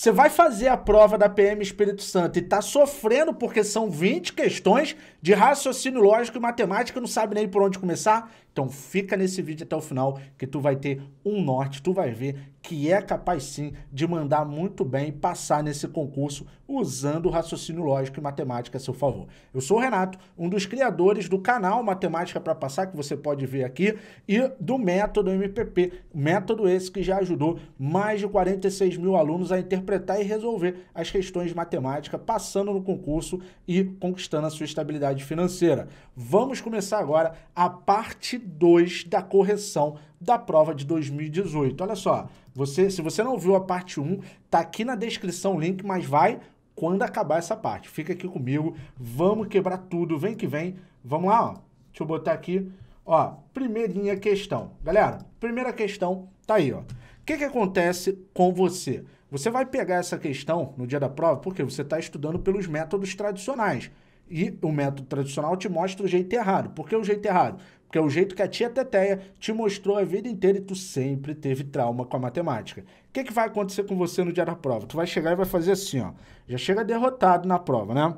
Você vai fazer a prova da PM Espírito Santo e tá sofrendo porque são 20 questões de raciocínio lógico e matemática, não sabe nem por onde começar? Então fica nesse vídeo até o final que tu vai ter um norte, tu vai ver que é capaz sim de mandar muito bem e passar nesse concurso usando o raciocínio lógico e matemática a seu favor. Eu sou o Renato, um dos criadores do canal Matemática para Passar, que você pode ver aqui, e do método MPP, método esse que já ajudou mais de 46 mil alunos a interpretar e resolver as questões de matemática, passando no concurso e conquistando a sua estabilidade financeira. Vamos começar agora a parte 2 da correção da prova de 2018. Olha só, você, se você não viu a parte 1, tá aqui na descrição o link, mas vai quando acabar essa parte. Fica aqui comigo, vamos quebrar tudo, vem que vem. Vamos lá, ó. Deixa eu botar aqui, ó, primeirinha questão. Galera, primeira questão tá aí, ó. O que que acontece com você? Você vai pegar essa questão no dia da prova porque você está estudando pelos métodos tradicionais. E o método tradicional te mostra o jeito errado. Por que o jeito errado? Porque é o jeito que a tia Teteia te mostrou a vida inteira e tu sempre teve trauma com a matemática. O que, que vai acontecer com você no dia da prova? Tu vai chegar e vai fazer assim, ó. Já chega derrotado na prova, né?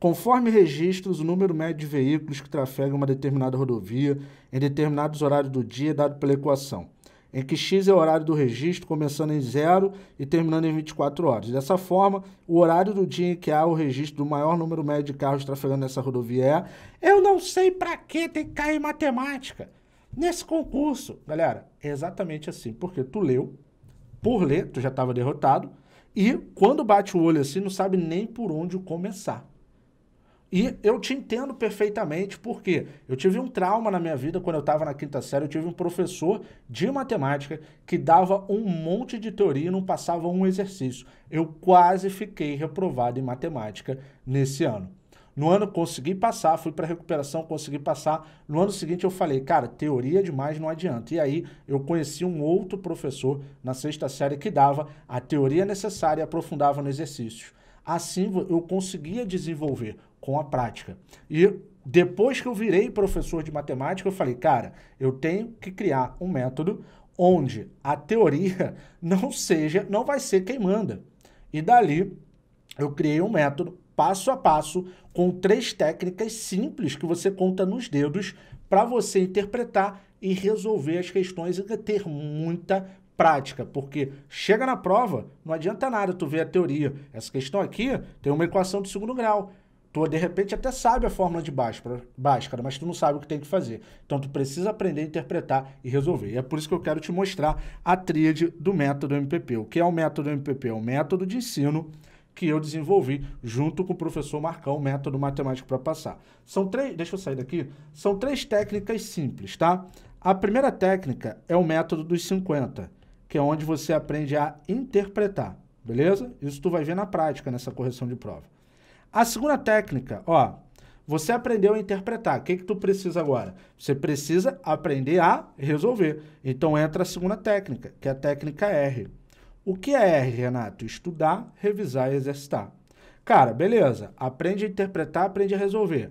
Conforme registros, o número médio de veículos que trafegam uma determinada rodovia em determinados horários do dia é dado pela equação em que X é o horário do registro, começando em zero e terminando em 24 horas. Dessa forma, o horário do dia em que há o registro do maior número médio de carros trafegando nessa rodovia é. Eu não sei para que tem que cair matemática nesse concurso. Galera, é exatamente assim, porque tu leu, por ler, tu já estava derrotado, e quando bate o olho assim, não sabe nem por onde começar. E eu te entendo perfeitamente, porque eu tive um trauma na minha vida quando eu estava na quinta série. Eu tive um professor de matemática que dava um monte de teoria e não passava um exercício. Eu quase fiquei reprovado em matemática nesse ano. No ano consegui passar, fui para recuperação, consegui passar. No ano seguinte eu falei, cara, teoria demais não adianta. E aí eu conheci um outro professor na sexta série que dava a teoria necessária e aprofundava no exercício. Assim eu conseguia desenvolver com a prática. E depois que eu virei professor de matemática, eu falei, cara, eu tenho que criar um método onde a teoria não seja, não vai ser quem manda. E dali eu criei um método passo a passo com três técnicas simples que você conta nos dedos para você interpretar e resolver as questões e ter muita prática, porque chega na prova, não adianta nada tu ver a teoria. Essa questão aqui tem uma equação de segundo grau. Tu, de repente, até sabe a fórmula de Bhaskara, mas tu não sabe o que tem que fazer. Então, tu precisa aprender a interpretar e resolver. E é por isso que eu quero te mostrar a tríade do método MPP. O que é o método MPP? É o método de ensino que eu desenvolvi junto com o professor Marcão, método matemático para passar. São três, deixa eu sair daqui, são três técnicas simples, tá? A primeira técnica é o método dos 50, que é onde você aprende a interpretar, beleza? Isso tu vai ver na prática nessa correção de prova. A segunda técnica, ó, você aprendeu a interpretar. O que, que tu precisa agora? Você precisa aprender a resolver. Então entra a segunda técnica, que é a técnica R. O que é R, Renato? Estudar, revisar e exercitar. Cara, beleza. Aprende a interpretar, aprende a resolver.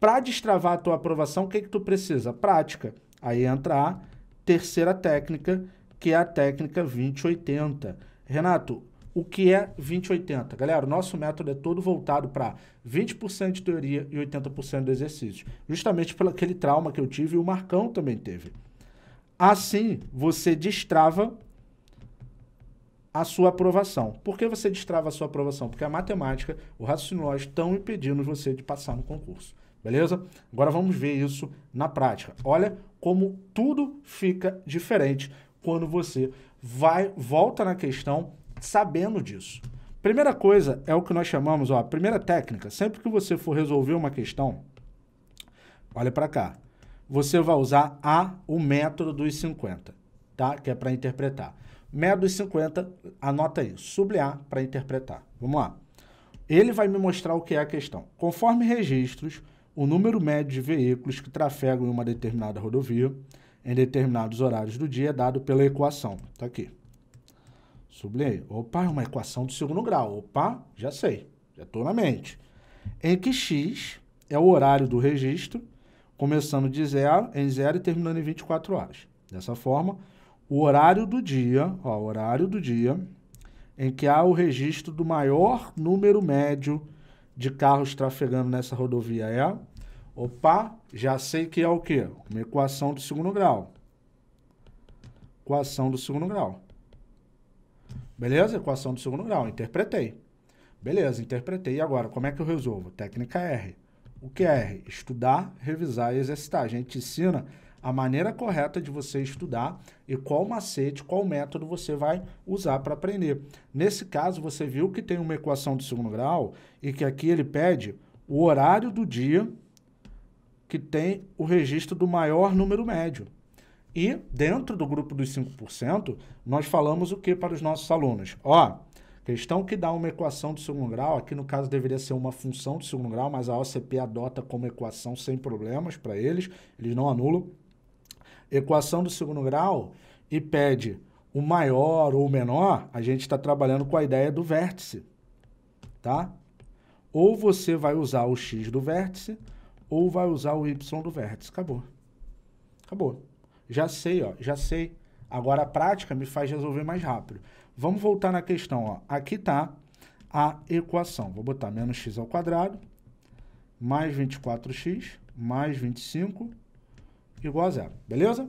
Para destravar a tua aprovação, o que, que tu precisa? Prática. Aí entra a terceira técnica, que é a técnica 2080. Renato, o que é 2080. Galera, o nosso método é todo voltado para 20% de teoria e 80% de exercícios, justamente pelo aquele trauma que eu tive e o Marcão também teve. Assim, você destrava a sua aprovação. Por que você destrava a sua aprovação? Porque a matemática, o raciocínio lógico estão impedindo você de passar no concurso. Beleza? Agora vamos ver isso na prática. Olha como tudo fica diferente quando você vai volta na questão sabendo disso. Primeira coisa é o que nós chamamos, ó, primeira técnica, sempre que você for resolver uma questão, olha para cá, você vai usar a o método dos 50, tá? Que é para interpretar. Método dos 50, anota aí, sublinhar para interpretar. Vamos lá. Ele vai me mostrar o que é a questão. Conforme registros, o número médio de veículos que trafegam em uma determinada rodovia em determinados horários do dia é dado pela equação. Está aqui. Sublinho. Opa é uma equação de segundo grau. Opa, já sei. Já estou na mente. Em que x é o horário do registro, começando de zero, em zero e terminando em 24 horas. Dessa forma, o horário do dia, ó, o horário do dia em que há o registro do maior número médio de carros trafegando nessa rodovia é? Opa, já sei que é o quê? Uma equação do segundo grau. Equação do segundo grau. Beleza? Equação do segundo grau, interpretei. Beleza, interpretei. E agora, como é que eu resolvo? Técnica R. O que é R? Estudar, revisar e exercitar. A gente ensina a maneira correta de você estudar e qual macete, qual método você vai usar para aprender. Nesse caso, você viu que tem uma equação do segundo grau e que aqui ele pede o horário do dia que tem o registro do maior número médio. E dentro do grupo dos 5%, nós falamos o que para os nossos alunos? Ó, questão que dá uma equação de segundo grau, aqui no caso deveria ser uma função de segundo grau, mas a OCP adota como equação sem problemas para eles, eles não anulam. Equação do segundo grau e pede o maior ou o menor, a gente está trabalhando com a ideia do vértice, tá? Ou você vai usar o x do vértice, ou vai usar o y do vértice. Acabou. Acabou. Já sei, ó, já sei. Agora a prática me faz resolver mais rápido. Vamos voltar na questão, ó. Aqui está a equação. Vou botar menos x ao quadrado, mais 24x, mais 25, igual a zero. Beleza?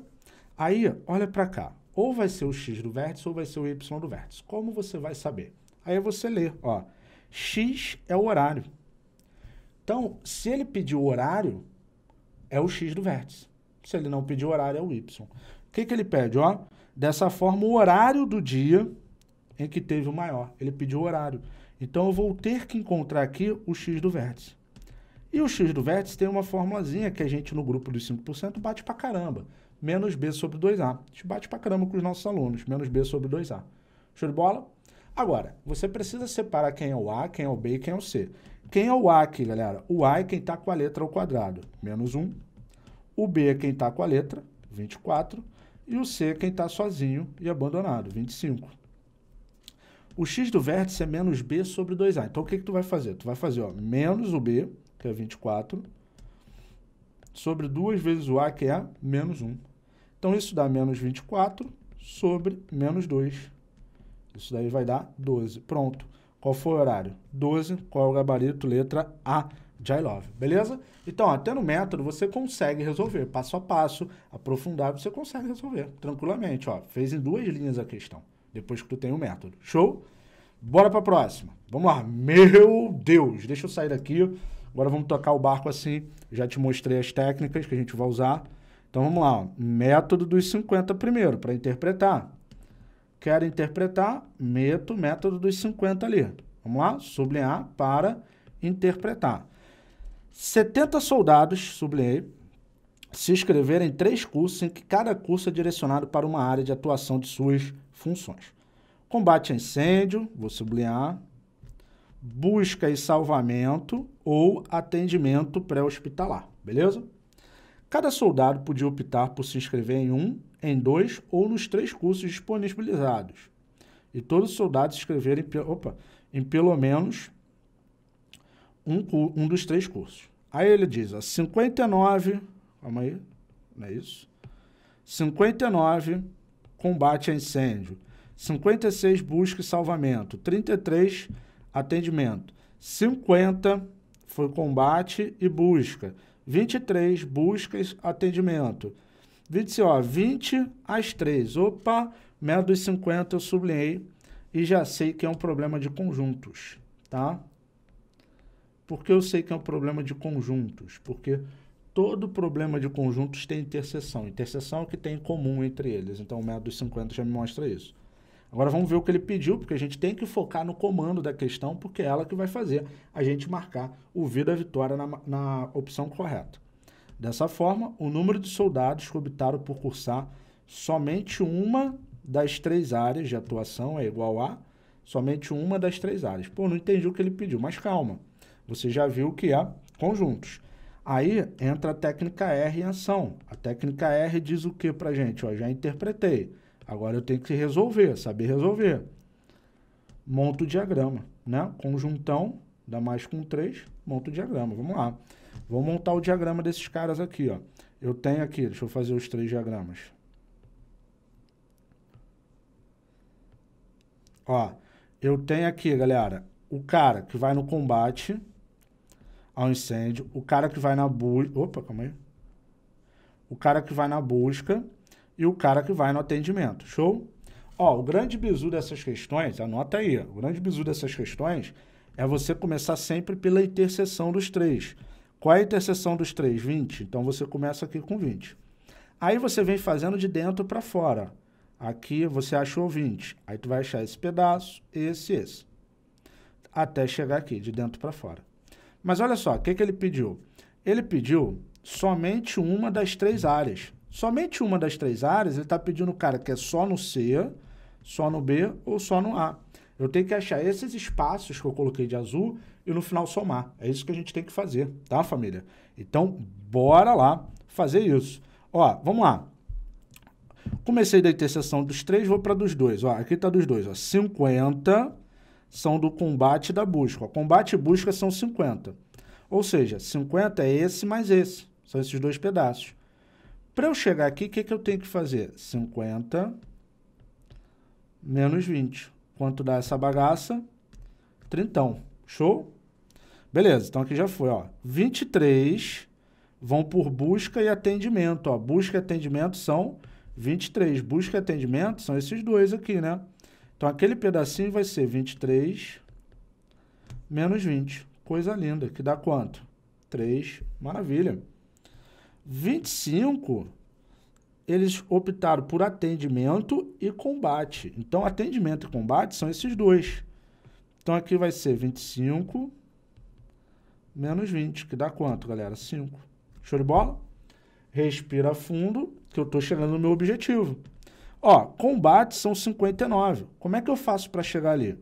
Aí, olha para cá. Ou vai ser o x do vértice ou vai ser o y do vértice. Como você vai saber? Aí é você lê, ó. x é o horário. Então, se ele pedir o horário, é o x do vértice. Se ele não pedir horário, é o Y. O que, que ele pede? Ó, dessa forma, o horário do dia em que teve o maior. Ele pediu o horário. Então, eu vou ter que encontrar aqui o X do vértice. E o X do vértice tem uma formulazinha que a gente, no grupo dos 5%, bate pra caramba. Menos B sobre 2A. A gente bate pra caramba com os nossos alunos. Menos B sobre 2A. Show de bola? Agora, você precisa separar quem é o A, quem é o B e quem é o C. Quem é o A aqui, galera? O A é quem está com a letra ao quadrado. Menos 1 o B é quem está com a letra, 24. E o C é quem está sozinho e abandonado, 25. O x do vértice é menos b sobre 2a. Então, o que, que tu vai fazer? Tu vai fazer ó, menos o b, que é 24, sobre 2 vezes o a, que é menos 1. Então, isso dá menos 24 sobre menos 2. Isso daí vai dar 12. Pronto. Qual foi o horário? 12. Qual é o gabarito? Letra A. Jailove, beleza? Então, até no método você consegue resolver, passo a passo, aprofundar, você consegue resolver tranquilamente, ó. Fez em duas linhas a questão, depois que tu tem o método. Show? Bora para a próxima. Vamos lá. Meu Deus, deixa eu sair daqui. Agora vamos tocar o barco assim. Já te mostrei as técnicas que a gente vai usar. Então vamos lá, ó. método dos 50 primeiro, para interpretar. Quero interpretar, meto método dos 50 ali. Vamos lá, sublinhar para interpretar. 70 soldados, sublinhei, se inscreveram em três cursos em que cada curso é direcionado para uma área de atuação de suas funções. Combate a incêndio, vou sublinhar, busca e salvamento ou atendimento pré-hospitalar, beleza? Cada soldado podia optar por se inscrever em um, em dois ou nos três cursos disponibilizados. E todos os soldados se inscreverem opa, em pelo menos um, um dos três cursos. Aí ele diz, ó, 59, calma aí, não é isso? 59, combate a incêndio. 56, busca e salvamento. 33, atendimento. 50, foi combate e busca. 23, busca e atendimento. 20, ó, 20 às 3. Opa, menos dos 50 eu sublinhei e já sei que é um problema de conjuntos, tá? Porque eu sei que é um problema de conjuntos, porque todo problema de conjuntos tem interseção. Interseção é o que tem em comum entre eles. Então, o método dos 50 já me mostra isso. Agora vamos ver o que ele pediu, porque a gente tem que focar no comando da questão, porque é ela que vai fazer a gente marcar o V da vitória na, na opção correta. Dessa forma, o número de soldados que optaram por cursar somente uma das três áreas de atuação é igual a somente uma das três áreas. Pô, não entendi o que ele pediu, mas calma. Você já viu que há é conjuntos. Aí entra a técnica R em ação. A técnica R diz o que para gente? Ó, já interpretei. Agora eu tenho que resolver, saber resolver. Monto o diagrama, né? Conjuntão, dá mais com 3, monto o diagrama. Vamos lá. Vou montar o diagrama desses caras aqui, ó. Eu tenho aqui, deixa eu fazer os três diagramas. Ó, eu tenho aqui, galera, o cara que vai no combate, ao incêndio, o cara que vai na busca. Opa, calma aí. O cara que vai na busca e o cara que vai no atendimento. Show? Ó, o grande bizu dessas questões, anota aí, o grande bizu dessas questões é você começar sempre pela interseção dos três. Qual é a interseção dos três? 20. Então você começa aqui com 20. Aí você vem fazendo de dentro para fora. Aqui você achou 20. Aí tu vai achar esse pedaço, esse, esse. Até chegar aqui, de dentro para fora. Mas olha só, o que, que ele pediu? Ele pediu somente uma das três áreas. Somente uma das três áreas, ele está pedindo o cara que é só no C, só no B ou só no A. Eu tenho que achar esses espaços que eu coloquei de azul e no final somar. É isso que a gente tem que fazer, tá, família? Então, bora lá fazer isso. Ó, vamos lá. Comecei da interseção dos três, vou para dos dois. Ó, aqui está dos dois. Ó, 50 são do combate e da busca. Combate e busca são 50. Ou seja, 50 é esse mais esse. São esses dois pedaços. Para eu chegar aqui, o que, que eu tenho que fazer? 50 menos 20. Quanto dá essa bagaça? 30. Show? Beleza, então aqui já foi. Ó. 23 vão por busca e atendimento. Ó. Busca e atendimento são 23. Busca e atendimento são esses dois aqui, né? Então, aquele pedacinho vai ser 23 menos 20. Coisa linda, que dá quanto? 3, maravilha. 25, eles optaram por atendimento e combate. Então, atendimento e combate são esses dois. Então, aqui vai ser 25 menos 20, que dá quanto, galera? 5. Show de bola? Respira fundo, que eu estou chegando no meu objetivo. Ó, combate são 59. Como é que eu faço para chegar ali?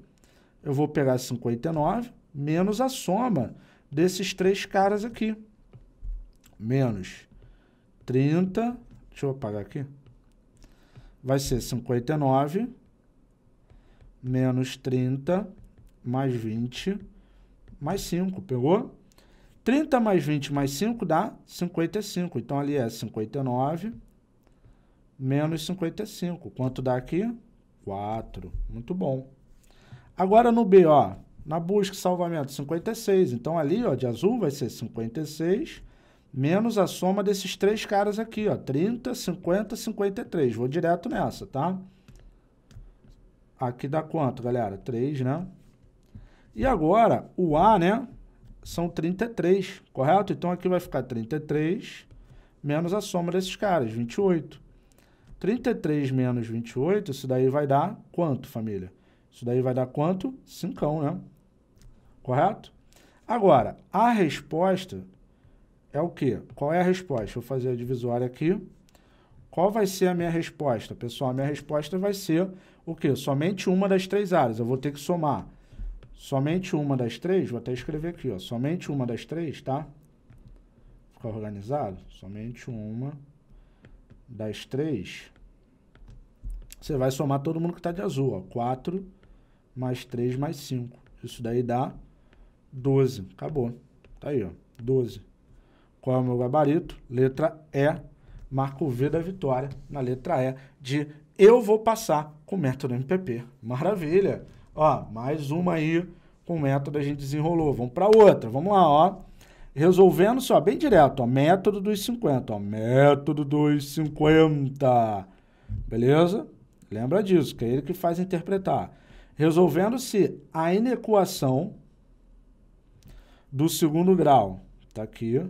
Eu vou pegar 59 menos a soma desses três caras aqui. Menos 30, deixa eu apagar aqui. Vai ser 59 menos 30 mais 20 mais 5, pegou? 30 mais 20 mais 5 dá 55. Então ali é 59 menos 55. Quanto dá aqui? 4. Muito bom. Agora no B, ó, na busca e salvamento, 56. Então ali, ó, de azul vai ser 56 menos a soma desses três caras aqui, ó, 30, 50, 53. Vou direto nessa, tá? Aqui dá quanto, galera? 3, né? E agora, o A, né, são 33, correto? Então aqui vai ficar 33 menos a soma desses caras, 28. 33 menos 28, isso daí vai dar quanto, família? Isso daí vai dar quanto? 5, né? Correto? Agora, a resposta é o quê? Qual é a resposta? Vou fazer a divisória aqui. Qual vai ser a minha resposta? Pessoal, a minha resposta vai ser o quê? Somente uma das três áreas. Eu vou ter que somar somente uma das três. Vou até escrever aqui, ó. Somente uma das três, tá? Ficar organizado. Somente uma das três você vai somar todo mundo que está de azul, ó. 4 mais 3 mais 5. Isso daí dá 12. Acabou. Tá aí, ó. 12. Qual é o meu gabarito? Letra E. Marco V da vitória na letra E de eu vou passar com o método MPP. Maravilha. Ó, mais uma aí com o método a gente desenrolou. Vamos para outra. Vamos lá, ó. Resolvendo só bem direto, ó, método dos 50, ó, método dos 50. Beleza? Lembra disso, que é ele que faz interpretar. Resolvendo-se a inequação do segundo grau, está aqui,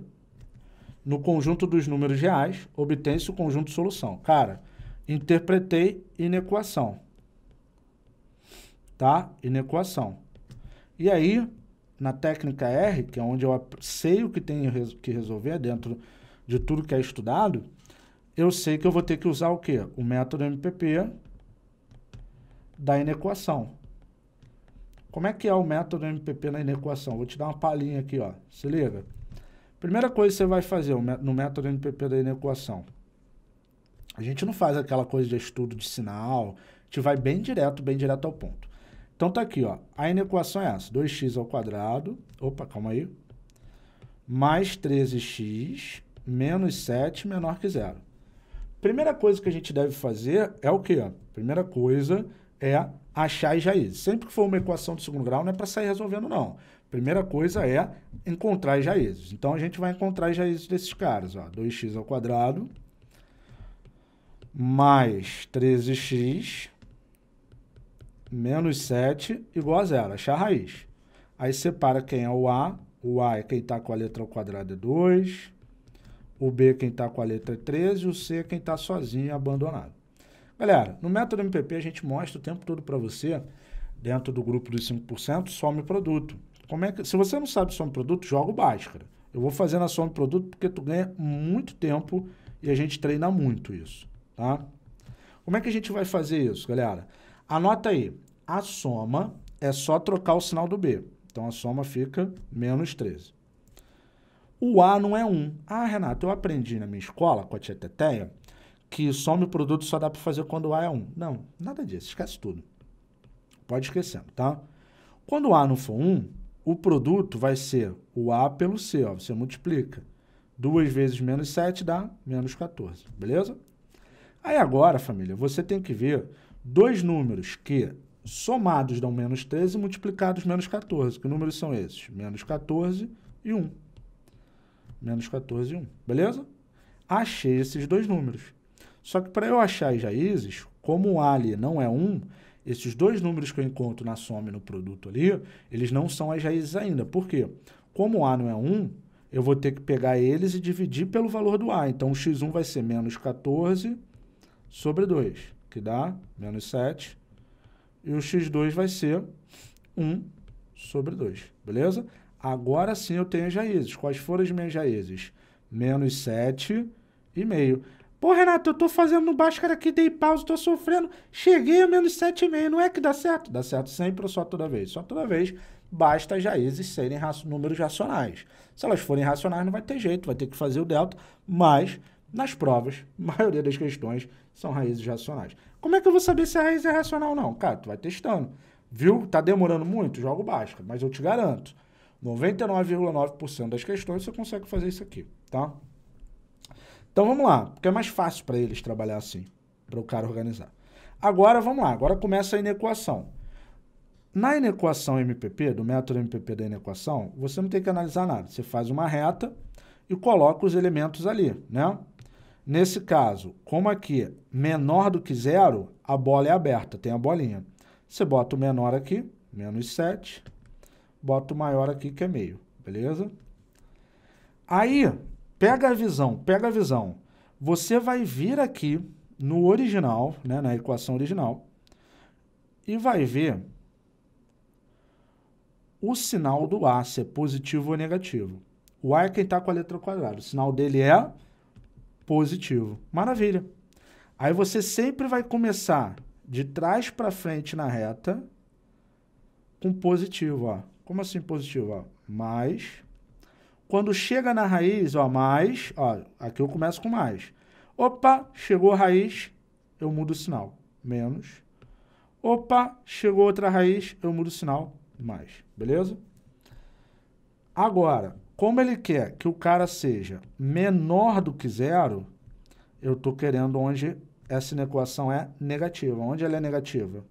no conjunto dos números reais, obtém-se o conjunto de solução. Cara, interpretei inequação. Tá? Inequação. E aí, na técnica R, que é onde eu sei o que tenho que resolver dentro de tudo que é estudado, eu sei que eu vou ter que usar o quê? O método MPP da inequação. Como é que é o método MPP na inequação? Vou te dar uma palhinha aqui, ó. Se liga. Primeira coisa que você vai fazer no método MPP da inequação. A gente não faz aquela coisa de estudo de sinal, a gente vai bem direto, bem direto ao ponto. Então tá aqui, ó. A inequação é essa: 2x ao quadrado, opa, calma aí, mais 13x menos 7 menor que zero. Primeira coisa que a gente deve fazer é o quê? Primeira coisa é achar as raízes. Sempre que for uma equação de segundo grau, não é para sair resolvendo, não. Primeira coisa é encontrar as raízes. Então, a gente vai encontrar as raízes desses caras. Ó. 2x ao quadrado mais 13x menos 7 igual a zero. Achar a raiz. Aí separa quem é o A. O A é quem está com a letra ao quadrado é 2. O B é quem está com a letra é 13. o C é quem está sozinho e abandonado. Galera, no método MPP a gente mostra o tempo todo para você, dentro do grupo dos 5%, some produto. Como é que, se você não sabe some produto, joga o Bhaskara. Eu vou fazer a some produto porque tu ganha muito tempo e a gente treina muito isso, tá? Como é que a gente vai fazer isso, galera? Anota aí, a soma é só trocar o sinal do B. Então, a soma fica menos 13. O A não é 1. Ah, Renato, eu aprendi na minha escola, com a tia Teteia, que some o produto só dá para fazer quando o A é 1. Não, nada disso, esquece tudo. Pode esquecer, tá? Quando o A não for 1, o produto vai ser o A pelo C, ó, você multiplica. 2 vezes menos 7 dá menos 14, beleza? Aí agora, família, você tem que ver dois números que somados dão menos 13 e multiplicados menos 14. Que números são esses? Menos 14 e 1. Menos 14 e 1, beleza? Achei esses dois números. Só que para eu achar Jaízes, como o Ali não é um, esses dois números que eu encontro na soma e no produto ali, eles não são as raízes ainda. Por quê? Como o A não é 1, eu vou ter que pegar eles e dividir pelo valor do A. Então, o x1 vai ser menos 14 sobre 2, que dá menos 7. E o x2 vai ser 1 sobre 2, beleza? Agora sim eu tenho as raízes. Quais foram as minhas raízes? Menos 7 e meio. Pô, Renato, eu tô fazendo no Bhaskara aqui, dei pausa, tô sofrendo. Cheguei a menos 7,5. Não é que dá certo? Dá certo sempre ou só toda vez? Só toda vez. Basta as raízes serem números racionais. Se elas forem racionais, não vai ter jeito, vai ter que fazer o delta. Mas, nas provas, a maioria das questões são raízes racionais. Como é que eu vou saber se a raiz é racional ou não? Cara, tu vai testando. Viu? Tá demorando muito? Joga o Bhaskara. Mas eu te garanto, 99,9% das questões você consegue fazer isso aqui, tá? Então vamos lá, porque é mais fácil para eles trabalhar assim, para o cara organizar. Agora vamos lá, agora começa a inequação. Na inequação MPP, do método MPP da inequação, você não tem que analisar nada. Você faz uma reta e coloca os elementos ali, né? Nesse caso, como aqui menor do que zero, a bola é aberta, tem a bolinha. Você bota o menor aqui, menos 7, bota o maior aqui, que é meio, beleza? Aí, Pega a visão, pega a visão. Você vai vir aqui no original, né, na equação original, e vai ver o sinal do A, se é positivo ou negativo. O A é quem está com a letra quadrada. O sinal dele é positivo. Maravilha. Aí você sempre vai começar de trás para frente na reta com positivo, ó. Como assim positivo, ó? Mais quando chega na raiz, ó, mais, ó, aqui eu começo com mais. Opa, chegou a raiz, eu mudo o sinal, menos. Opa, chegou outra raiz, eu mudo o sinal, mais, beleza? Agora, como ele quer que o cara seja menor do que zero, eu estou querendo onde essa inequação é negativa. Onde ela é negativa?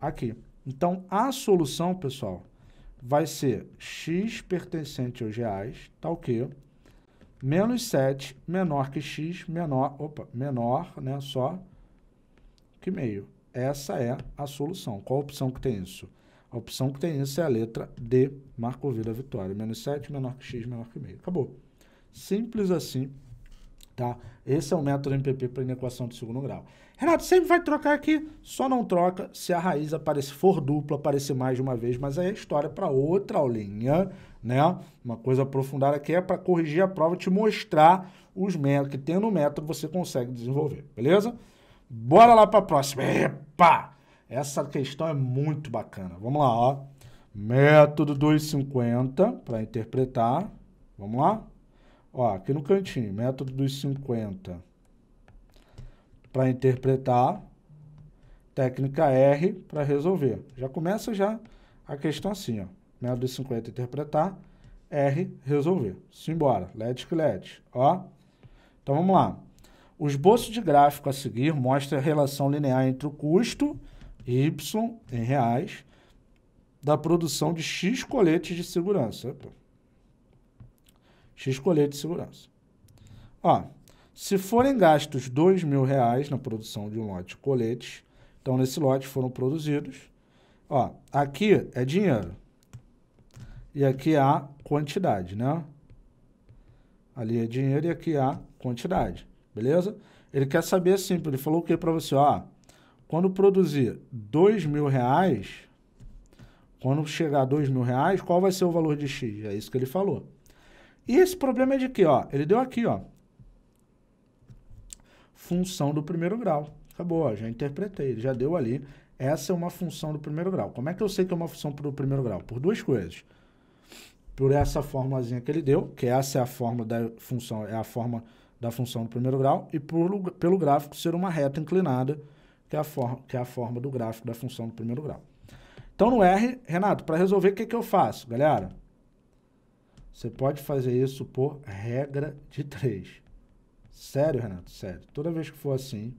Aqui. Então, a solução, pessoal, vai ser x pertencente aos reais, tal tá que, menos 7 menor que x menor, opa, menor, né, só que meio. Essa é a solução. Qual a opção que tem isso? A opção que tem isso é a letra D, Marco Vila Vitória. Menos 7 menor que x menor que meio. Acabou. Simples assim. Tá? Esse é o método MPP para inequação de segundo grau. Renato, sempre vai trocar aqui, só não troca se a raiz aparecer, for dupla, aparecer mais de uma vez, mas aí é história para outra aulinha, né? Uma coisa aprofundada aqui é para corrigir a prova te mostrar os métodos que tendo o método você consegue desenvolver, beleza? Bora lá para a próxima. Epa! Essa questão é muito bacana. Vamos lá, ó. Método 250 para interpretar. Vamos lá? Ó, aqui no cantinho, método dos 50. Para interpretar, técnica R para resolver. Já começa já a questão assim, ó. Método dos 50 interpretar, R resolver. Simbora, led que led ó. Então vamos lá. O esboço de gráfico a seguir mostra a relação linear entre o custo, Y, em reais, da produção de X coletes de segurança. Opa X colete de segurança. Ó, se forem gastos dois mil reais na produção de um lote de coletes, então nesse lote foram produzidos, ó, aqui é dinheiro e aqui é a quantidade, né? Ali é dinheiro e aqui é a quantidade, beleza? Ele quer saber assim, ele falou o que para você, ó, quando produzir dois mil reais, quando chegar a dois mil reais, qual vai ser o valor de x? É isso que ele falou. E esse problema é de quê? Ó, ele deu aqui, ó. Função do primeiro grau. Acabou, ó, já interpretei, ele já deu ali. Essa é uma função do primeiro grau. Como é que eu sei que é uma função do primeiro grau? Por duas coisas. Por essa formulazinha que ele deu, que essa é a forma da função, é a forma da função do primeiro grau, e por, pelo gráfico ser uma reta inclinada, que é, a forma, que é a forma do gráfico da função do primeiro grau. Então, no R, Renato, para resolver, o que, que eu faço, galera? Você pode fazer isso por regra de três. Sério, Renato, sério. Toda vez que for assim,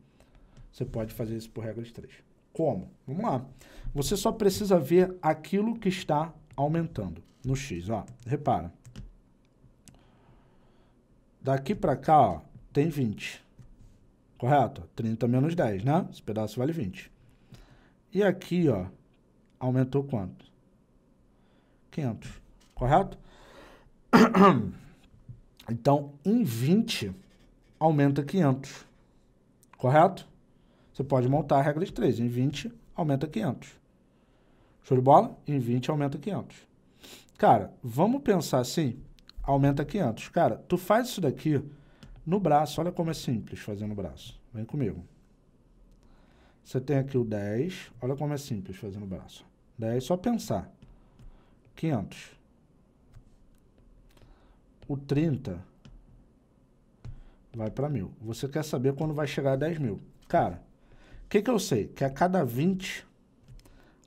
você pode fazer isso por regra de três. Como? Vamos lá. Você só precisa ver aquilo que está aumentando no X, ó. Repara. Daqui para cá, ó, tem 20. Correto? 30 menos 10, né? Esse pedaço vale 20. E aqui, ó, aumentou quanto? 500. Correto? Então, em 20, aumenta 500. Correto? Você pode montar a regra de 3. Em 20, aumenta 500. Show de bola? Em 20, aumenta 500. Cara, vamos pensar assim, aumenta 500. Cara, tu faz isso daqui no braço. Olha como é simples fazer no braço. Vem comigo. Você tem aqui o 10. Olha como é simples fazer no braço. 10, só pensar. 500 o 30 vai para mil. Você quer saber quando vai chegar a 10 mil. Cara, o que, que eu sei? Que a cada 20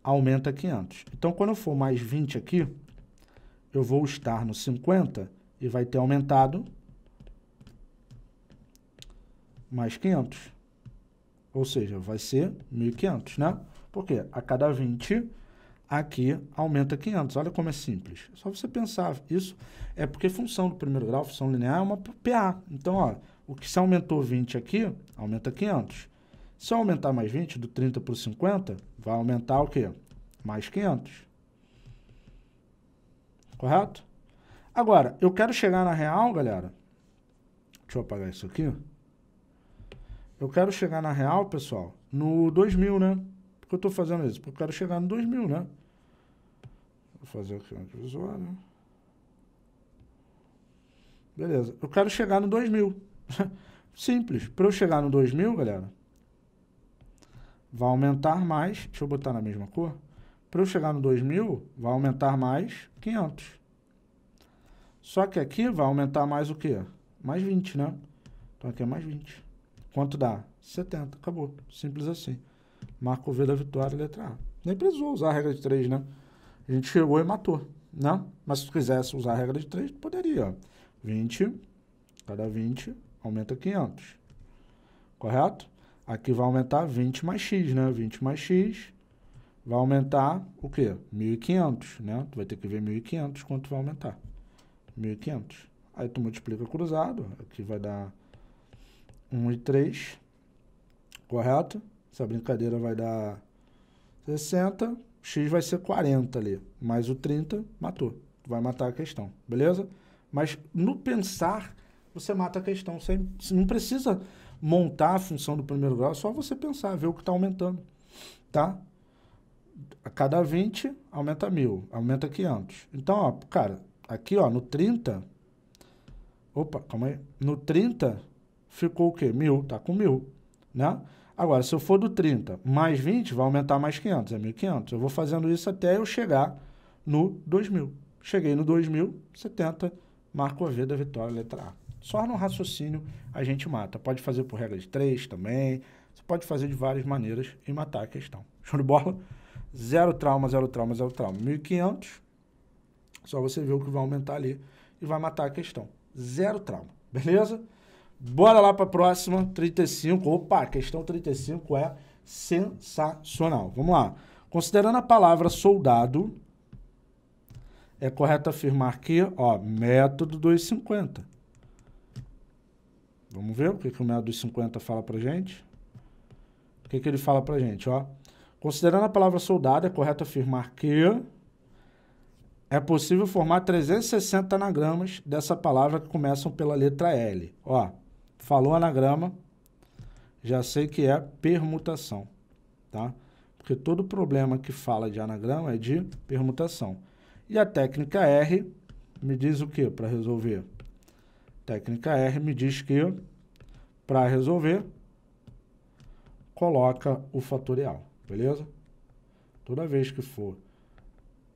aumenta 500. Então, quando eu for mais 20 aqui, eu vou estar no 50 e vai ter aumentado mais 500. Ou seja, vai ser 1.500, né? Porque a cada 20 aqui aumenta 500. Olha como é simples. É só você pensar, isso é porque função do primeiro grau, função linear, é uma PA. Então, olha, o que se aumentou 20 aqui, aumenta 500. Se eu aumentar mais 20, do 30 para o 50, vai aumentar o quê? Mais 500. Correto? Agora, eu quero chegar na real, galera. Deixa eu apagar isso aqui. Eu quero chegar na real, pessoal, no 2000, né? Por que eu estou fazendo isso? Porque eu quero chegar no 2000, né? vou fazer o criante usuário. Beleza. Eu quero chegar no 2000. Simples. Para eu chegar no 2000, galera, vai aumentar mais... Deixa eu botar na mesma cor. Para eu chegar no 2000, vai aumentar mais 500. Só que aqui vai aumentar mais o quê? Mais 20, né? Então aqui é mais 20. Quanto dá? 70. Acabou. Simples assim. Marco V da vitória, letra A. Nem precisou usar a regra de 3, né? A gente chegou e matou, né? Mas se tu quisesse usar a regra de 3, poderia, ó. 20, cada 20 aumenta 500, correto? Aqui vai aumentar 20 mais x, né? 20 mais x vai aumentar o quê? 1.500, né? Tu vai ter que ver 1.500 quanto vai aumentar. 1.500. Aí tu multiplica cruzado, aqui vai dar 1 e 3, correto? Essa brincadeira vai dar 60 X vai ser 40 ali, mais o 30 matou. Vai matar a questão, beleza? Mas no pensar, você mata a questão. Você não precisa montar a função do primeiro grau, é só você pensar, ver o que está aumentando, tá? A cada 20, aumenta 1.000, aumenta 500. Então, ó, cara, aqui ó, no 30, opa, calma aí, no 30 ficou o quê? 1.000, tá com 1.000, né? Agora, se eu for do 30 mais 20, vai aumentar mais 500, é 1.500. Eu vou fazendo isso até eu chegar no 2.000. Cheguei no 2.070, marco a V da vitória, letra A. Só no raciocínio a gente mata. Pode fazer por regra de 3 também. Você pode fazer de várias maneiras e matar a questão. Show de bola? Zero trauma, zero trauma, zero trauma. 1.500, só você vê o que vai aumentar ali e vai matar a questão. Zero trauma, beleza? Bora lá para a próxima, 35. Opa, questão 35 é sensacional. Vamos lá. Considerando a palavra soldado, é correto afirmar que, ó, método 250. Vamos ver o que, que o método 250 fala para gente? O que, que ele fala para gente, ó? Considerando a palavra soldado, é correto afirmar que é possível formar 360 anagramas dessa palavra que começam pela letra L. Ó, Falou anagrama, já sei que é permutação, tá? Porque todo problema que fala de anagrama é de permutação. E a técnica R me diz o que para resolver? Técnica R me diz que para resolver coloca o fatorial, beleza? Toda vez que for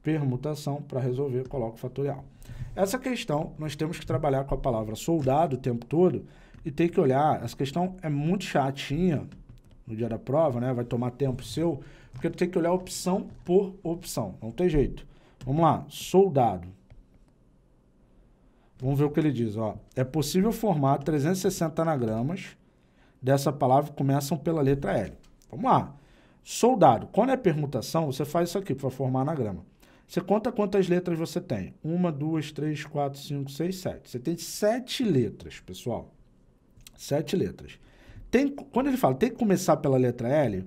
permutação para resolver, coloca o fatorial. Essa questão nós temos que trabalhar com a palavra soldado o tempo todo e tem que olhar. Essa questão é muito chatinha no dia da prova, né? Vai tomar tempo seu, porque tu tem que olhar opção por opção. Não tem jeito. Vamos lá, soldado. Vamos ver o que ele diz, ó. É possível formar 360 anagramas dessa palavra que começam pela letra L. Vamos lá. Soldado. Quando é permutação, você faz isso aqui para formar anagrama. Você conta quantas letras você tem. Uma, duas, três, quatro, cinco, seis, sete. Você tem sete letras, pessoal. Sete letras. Tem, quando ele fala tem que começar pela letra L,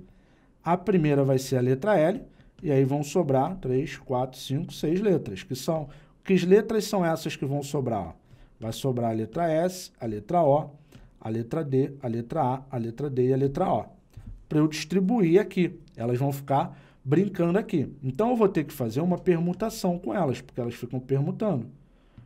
a primeira vai ser a letra L, e aí vão sobrar três, quatro, cinco, seis letras, que são... Que letras são essas que vão sobrar? Vai sobrar a letra S, a letra O, a letra D, a letra A, a letra D e a letra O. Para eu distribuir aqui. Elas vão ficar brincando aqui. Então, eu vou ter que fazer uma permutação com elas, porque elas ficam permutando.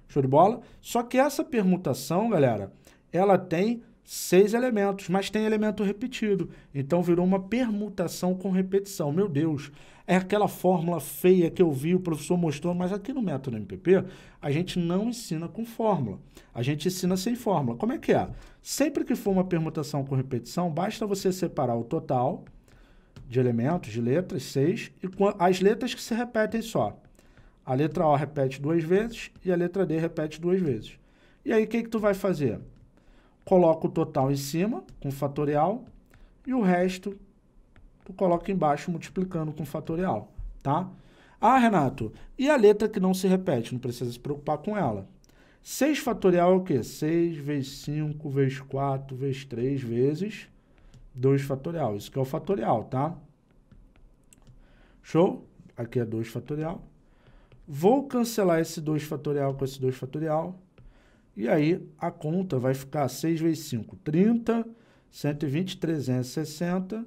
Show de bola? Só que essa permutação, galera, ela tem seis elementos, mas tem elemento repetido. Então virou uma permutação com repetição. Meu Deus, é aquela fórmula feia que eu vi, o professor mostrou, mas aqui no método MPP, a gente não ensina com fórmula. A gente ensina sem fórmula. Como é que é? Sempre que for uma permutação com repetição, basta você separar o total de elementos, de letras, seis, e as letras que se repetem só. A letra O repete duas vezes e a letra D repete duas vezes. E aí, o que, que tu vai fazer? coloca o total em cima com fatorial e o resto tu coloca embaixo multiplicando com fatorial, tá? Ah, Renato, e a letra que não se repete? Não precisa se preocupar com ela. 6 fatorial é o quê? 6 vezes 5, vezes 4, vezes 3, vezes 2 fatorial. Isso que é o fatorial, tá? Show? Aqui é 2 fatorial. Vou cancelar esse 2 fatorial com esse 2 fatorial. E aí a conta vai ficar 6 vezes 5, 30, 120, 360,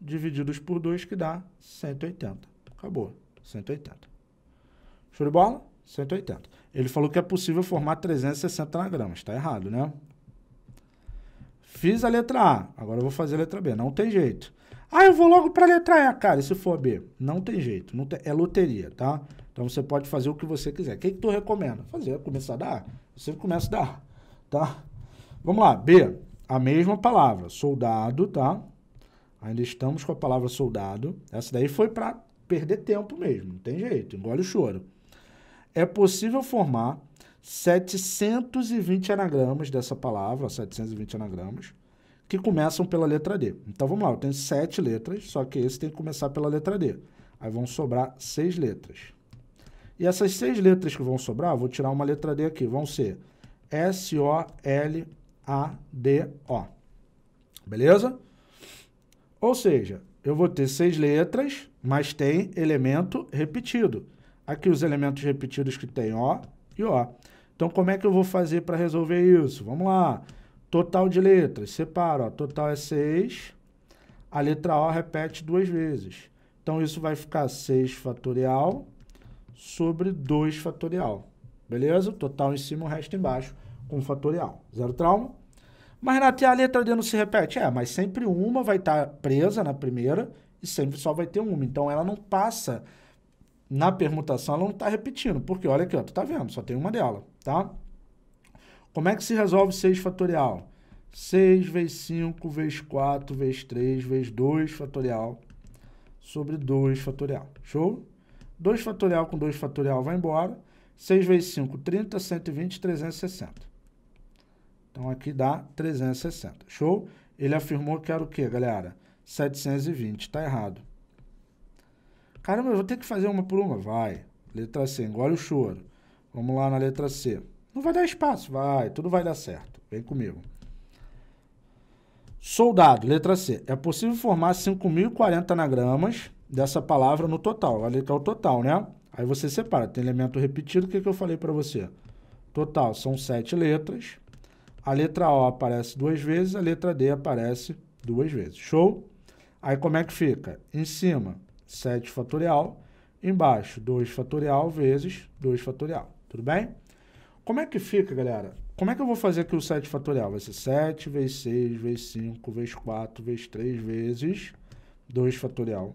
divididos por 2, que dá 180. Acabou, 180. Show de bola? 180. Ele falou que é possível formar 360 na grama. Está errado, né? Fiz a letra A, agora eu vou fazer a letra B. Não tem jeito. Ah, eu vou logo para a letra E, cara, se for B. Não tem jeito, não tem, é loteria, tá? Então você pode fazer o que você quiser. O que, que tu recomenda? Fazer, começar a dar. Você começa a dar, tá? Vamos lá, B, a mesma palavra, soldado, tá? Ainda estamos com a palavra soldado. Essa daí foi para perder tempo mesmo, não tem jeito, engole o choro. É possível formar 720 anagramas dessa palavra, 720 anagramas, que começam pela letra D. Então vamos lá, eu tenho sete letras, só que esse tem que começar pela letra D. Aí vão sobrar seis letras. E essas seis letras que vão sobrar, vou tirar uma letra D aqui, vão ser S-O-L-A-D-O. Beleza? Ou seja, eu vou ter seis letras, mas tem elemento repetido. Aqui os elementos repetidos que tem O e O. Então, como é que eu vou fazer para resolver isso? Vamos lá. Total de letras, separa. Ó. Total é 6. A letra O repete duas vezes. Então, isso vai ficar 6 fatorial sobre 2 fatorial. Beleza? Total em cima, o resto embaixo, com fatorial. Zero trauma. Mas na a letra D não se repete? É, mas sempre uma vai estar tá presa na primeira e sempre só vai ter uma. Então ela não passa na permutação, ela não está repetindo. Porque olha aqui, ó, tu tá vendo, só tem uma dela, tá? Como é que se resolve 6 fatorial? 6 vezes 5 vezes 4 vezes 3 vezes 2 fatorial sobre 2 fatorial. Show? 2 fatorial com 2 fatorial vai embora. 6 vezes 5, 30, 120, 360. Então, aqui dá 360. Show? Ele afirmou que era o quê, galera? 720. Está errado. Caramba, eu vou ter que fazer uma por uma? Vai. Letra C, engole o choro. Vamos lá na letra C. Não vai dar espaço? Vai, tudo vai dar certo. Vem comigo. Soldado, letra C. É possível formar 5.040 anagramas dessa palavra no total. Olha que é o total, né? Aí você separa. Tem elemento repetido. O que, que eu falei para você? Total são sete letras. A letra O aparece duas vezes. A letra D aparece duas vezes. Show? Aí como é que fica? Em cima, 7 fatorial. Embaixo, 2 fatorial vezes 2 fatorial. Tudo bem? Como é que fica, galera? Como é que eu vou fazer aqui o 7 fatorial? Vai ser 7 vezes 6 vezes 5 vezes 4 vezes 3 vezes 2 fatorial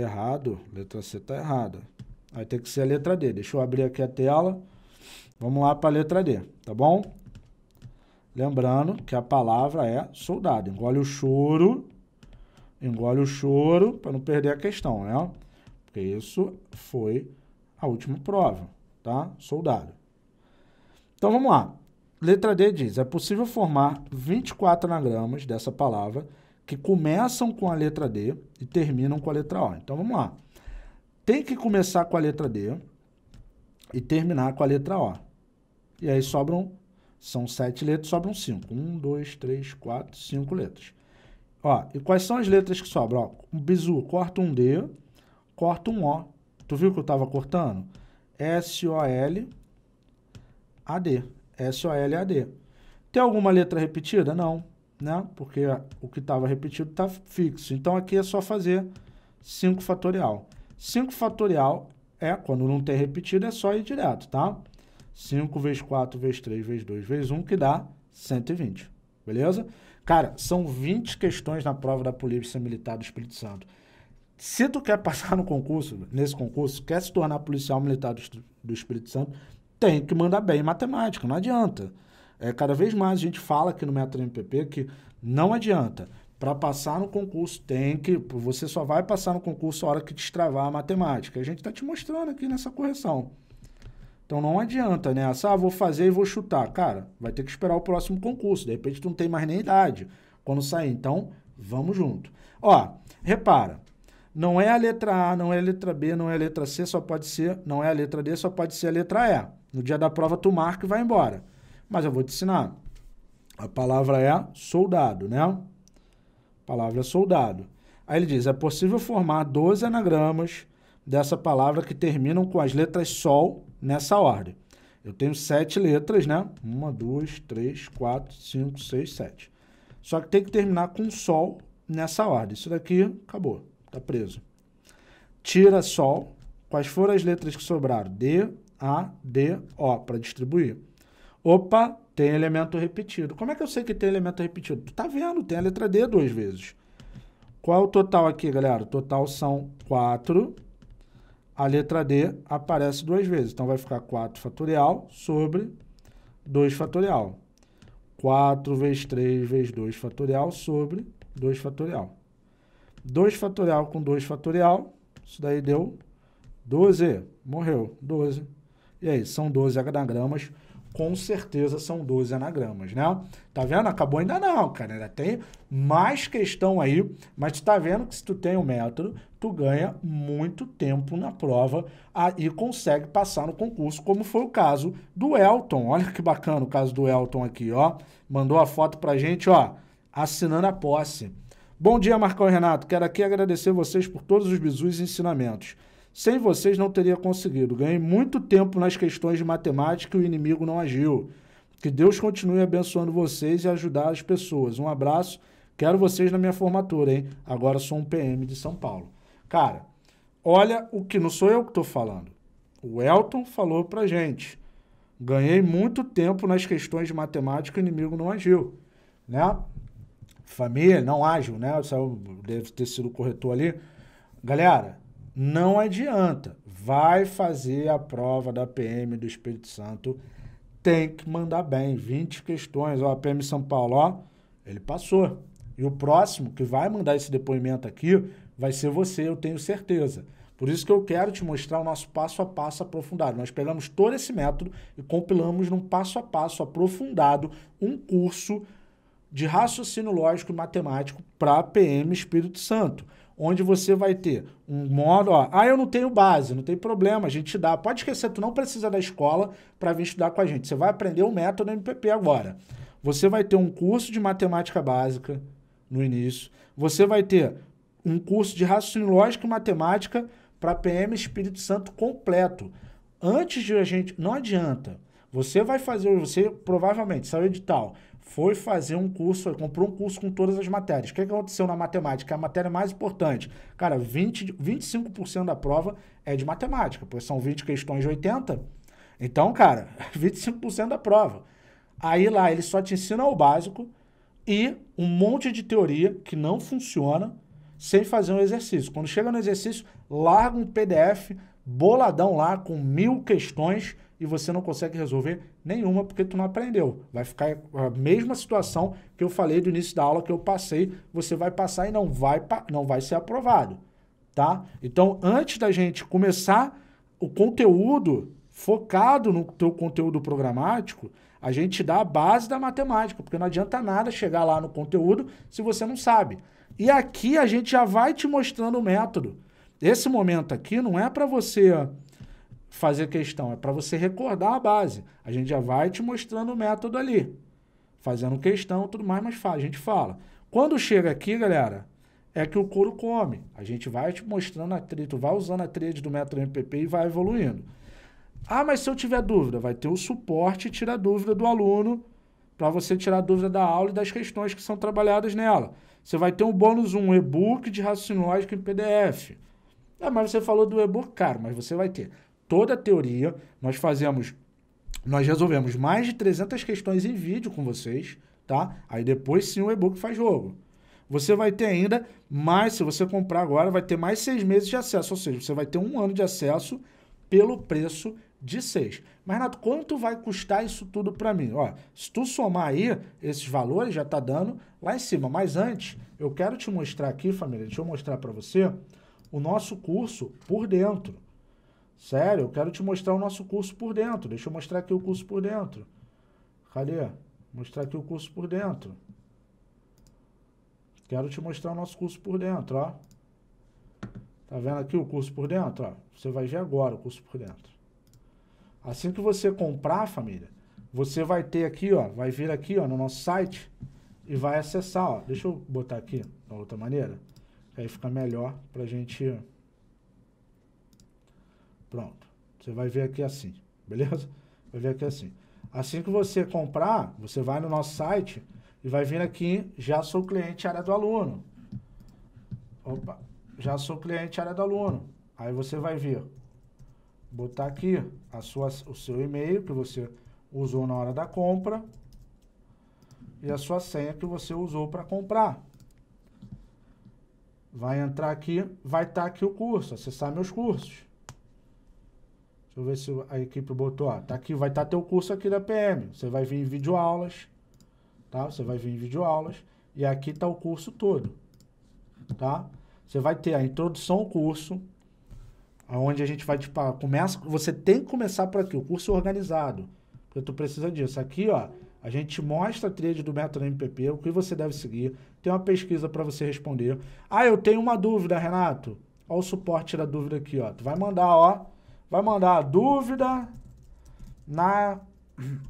Errado. Letra C está errada. Vai ter que ser a letra D. Deixa eu abrir aqui a tela. Vamos lá para a letra D, tá bom? Lembrando que a palavra é soldado. Engole o choro. Engole o choro para não perder a questão, né? Porque isso foi a última prova, tá? Soldado. Então vamos lá. Letra D diz: é possível formar 24 anagramas dessa palavra que começam com a letra D e terminam com a letra O. Então vamos lá. Tem que começar com a letra D e terminar com a letra O. E aí sobram, são sete letras, sobram cinco. Um, dois, três, quatro, cinco letras. Ó, e quais são as letras que sobram? Ó, um bizu, corta um D, corta um O. Tu viu que eu estava cortando? S-O-L, A-D. S-O-L-A-D. Tem alguma letra repetida? Não né? Porque o que estava repetido está fixo. Então, aqui é só fazer 5 fatorial. 5 fatorial é, quando não tem repetido, é só ir direto, tá? 5 vezes 4 vezes 3 vezes 2 vezes 1, que dá 120, beleza? Cara, são 20 questões na prova da Polícia Militar do Espírito Santo. Se tu quer passar no concurso, nesse concurso, quer se tornar policial militar do, do Espírito Santo, tem que mandar bem em matemática, não adianta. É, cada vez mais a gente fala aqui no Metro MPP que não adianta. Para passar no concurso, tem que. Você só vai passar no concurso a hora que destravar a matemática. A gente está te mostrando aqui nessa correção. Então não adianta, né? ah, vou fazer e vou chutar. Cara, vai ter que esperar o próximo concurso. De repente tu não tem mais nem idade quando sair. Então, vamos junto. Ó, repara. Não é a letra A, não é a letra B, não é a letra C, só pode ser. Não é a letra D, só pode ser a letra E. No dia da prova tu marca e vai embora. Mas eu vou te ensinar. A palavra é soldado, né? A palavra é soldado. Aí ele diz: é possível formar 12 anagramas dessa palavra que terminam com as letras sol nessa ordem. Eu tenho sete letras, né? Uma, duas, três, quatro, cinco, seis, sete. Só que tem que terminar com sol nessa ordem. Isso daqui acabou, tá preso. Tira sol. Quais foram as letras que sobraram? D, A, D, O para distribuir. Opa, tem elemento repetido. Como é que eu sei que tem elemento repetido? Tu tá vendo, tem a letra D duas vezes. Qual é o total aqui, galera? O total são 4. A letra D aparece duas vezes. Então, vai ficar 4 fatorial sobre 2 fatorial. 4 vezes 3 vezes 2 fatorial sobre 2 fatorial. 2 fatorial com 2 fatorial, isso daí deu 12. Morreu, 12. E aí, são 12 anagramas com certeza são 12 anagramas, né? Tá vendo? Acabou ainda não, cara. Ainda tem mais questão aí, mas tu tá vendo que se tu tem o um método, tu ganha muito tempo na prova aí consegue passar no concurso, como foi o caso do Elton. Olha que bacana o caso do Elton aqui, ó. Mandou a foto pra gente, ó, assinando a posse. Bom dia, Marcão e Renato. Quero aqui agradecer vocês por todos os bisus e ensinamentos. Sem vocês não teria conseguido. Ganhei muito tempo nas questões de matemática e o inimigo não agiu. Que Deus continue abençoando vocês e ajudar as pessoas. Um abraço. Quero vocês na minha formatura, hein? Agora sou um PM de São Paulo. Cara, olha o que não sou eu que estou falando. O Elton falou pra gente. Ganhei muito tempo nas questões de matemática e o inimigo não agiu, né? Família não ágil, né? Deve ter sido corretor ali. Galera, não adianta. Vai fazer a prova da PM do Espírito Santo. Tem que mandar bem. 20 questões. Ó, a PM São Paulo, ó, ele passou. E o próximo que vai mandar esse depoimento aqui vai ser você, eu tenho certeza. Por isso que eu quero te mostrar o nosso passo a passo aprofundado. Nós pegamos todo esse método e compilamos num passo a passo aprofundado um curso de raciocínio lógico e matemático para PM Espírito Santo onde você vai ter um modo, ó, ah, eu não tenho base, não tem problema, a gente dá. Pode esquecer, tu não precisa da escola para vir estudar com a gente. Você vai aprender o método MPP agora. Você vai ter um curso de matemática básica no início. Você vai ter um curso de raciocínio lógico e matemática para PM Espírito Santo completo. Antes de a gente, não adianta. Você vai fazer, você provavelmente saiu edital, foi fazer um curso, comprou um curso com todas as matérias. O que, é aconteceu na matemática? É a matéria mais importante. Cara, 20, 25% da prova é de matemática, pois são 20 questões de 80. Então, cara, 25% da prova. Aí lá ele só te ensina o básico e um monte de teoria que não funciona sem fazer um exercício. Quando chega no exercício, larga um PDF boladão lá com mil questões e você não consegue resolver nenhuma porque tu não aprendeu. Vai ficar a mesma situação que eu falei do início da aula que eu passei, você vai passar e não vai, não vai ser aprovado, tá? Então, antes da gente começar o conteúdo focado no teu conteúdo programático, a gente dá a base da matemática, porque não adianta nada chegar lá no conteúdo se você não sabe. E aqui a gente já vai te mostrando o método. Esse momento aqui não é para você fazer questão, é para você recordar a base. A gente já vai te mostrando o método ali, fazendo questão tudo mais, mas faz, a gente fala. Quando chega aqui, galera, é que o couro come. A gente vai te mostrando a trilha, tu vai usando a trilha do método MPP e vai evoluindo. Ah, mas se eu tiver dúvida, vai ter o suporte tira a dúvida do aluno para você tirar a dúvida da aula e das questões que são trabalhadas nela. Você vai ter um bônus um e-book de raciocínio lógico em PDF. Ah, mas você falou do e-book, cara, mas você vai ter toda a teoria, nós fazemos, nós resolvemos mais de 300 questões em vídeo com vocês, tá? Aí depois sim o e-book faz jogo. Você vai ter ainda mais, se você comprar agora, vai ter mais seis meses de acesso, ou seja, você vai ter um ano de acesso pelo preço de seis. Mas, Renato, quanto vai custar isso tudo para mim? Ó, se tu somar aí esses valores, já tá dando lá em cima. Mas antes, eu quero te mostrar aqui, família, deixa eu mostrar para você o nosso curso por dentro. Sério, eu quero te mostrar o nosso curso por dentro. Deixa eu mostrar aqui o curso por dentro. Cadê? Mostrar aqui o curso por dentro. Quero te mostrar o nosso curso por dentro, ó. Tá vendo aqui o curso por dentro, ó? Você vai ver agora o curso por dentro. Assim que você comprar, família, você vai ter aqui, ó, vai vir aqui, ó, no nosso site e vai acessar, ó. Deixa eu botar aqui da outra maneira, aí fica melhor pra gente... Pronto. Você vai ver aqui assim, beleza? Vai ver aqui assim. Assim que você comprar, você vai no nosso site e vai vir aqui, já sou cliente área do aluno. Opa, já sou cliente área do aluno. Aí você vai vir, botar aqui a sua, o seu e-mail que você usou na hora da compra e a sua senha que você usou para comprar. Vai entrar aqui, vai estar tá aqui o curso, acessar meus cursos. Deixa eu ver se a equipe botou, ó, tá aqui, vai estar tá teu curso aqui da PM. Você vai vir em videoaulas, tá? Você vai vir em videoaulas e aqui tá o curso todo, tá? Você vai ter a introdução ao curso, aonde a gente vai te pagar. Começa, você tem que começar por aqui, o curso é organizado. Porque tu precisa disso. Aqui, ó, a gente mostra a trade do método MPP, o que você deve seguir. Tem uma pesquisa para você responder. Ah, eu tenho uma dúvida, Renato. Ó o suporte da dúvida aqui, ó. Tu vai mandar, ó vai mandar a dúvida na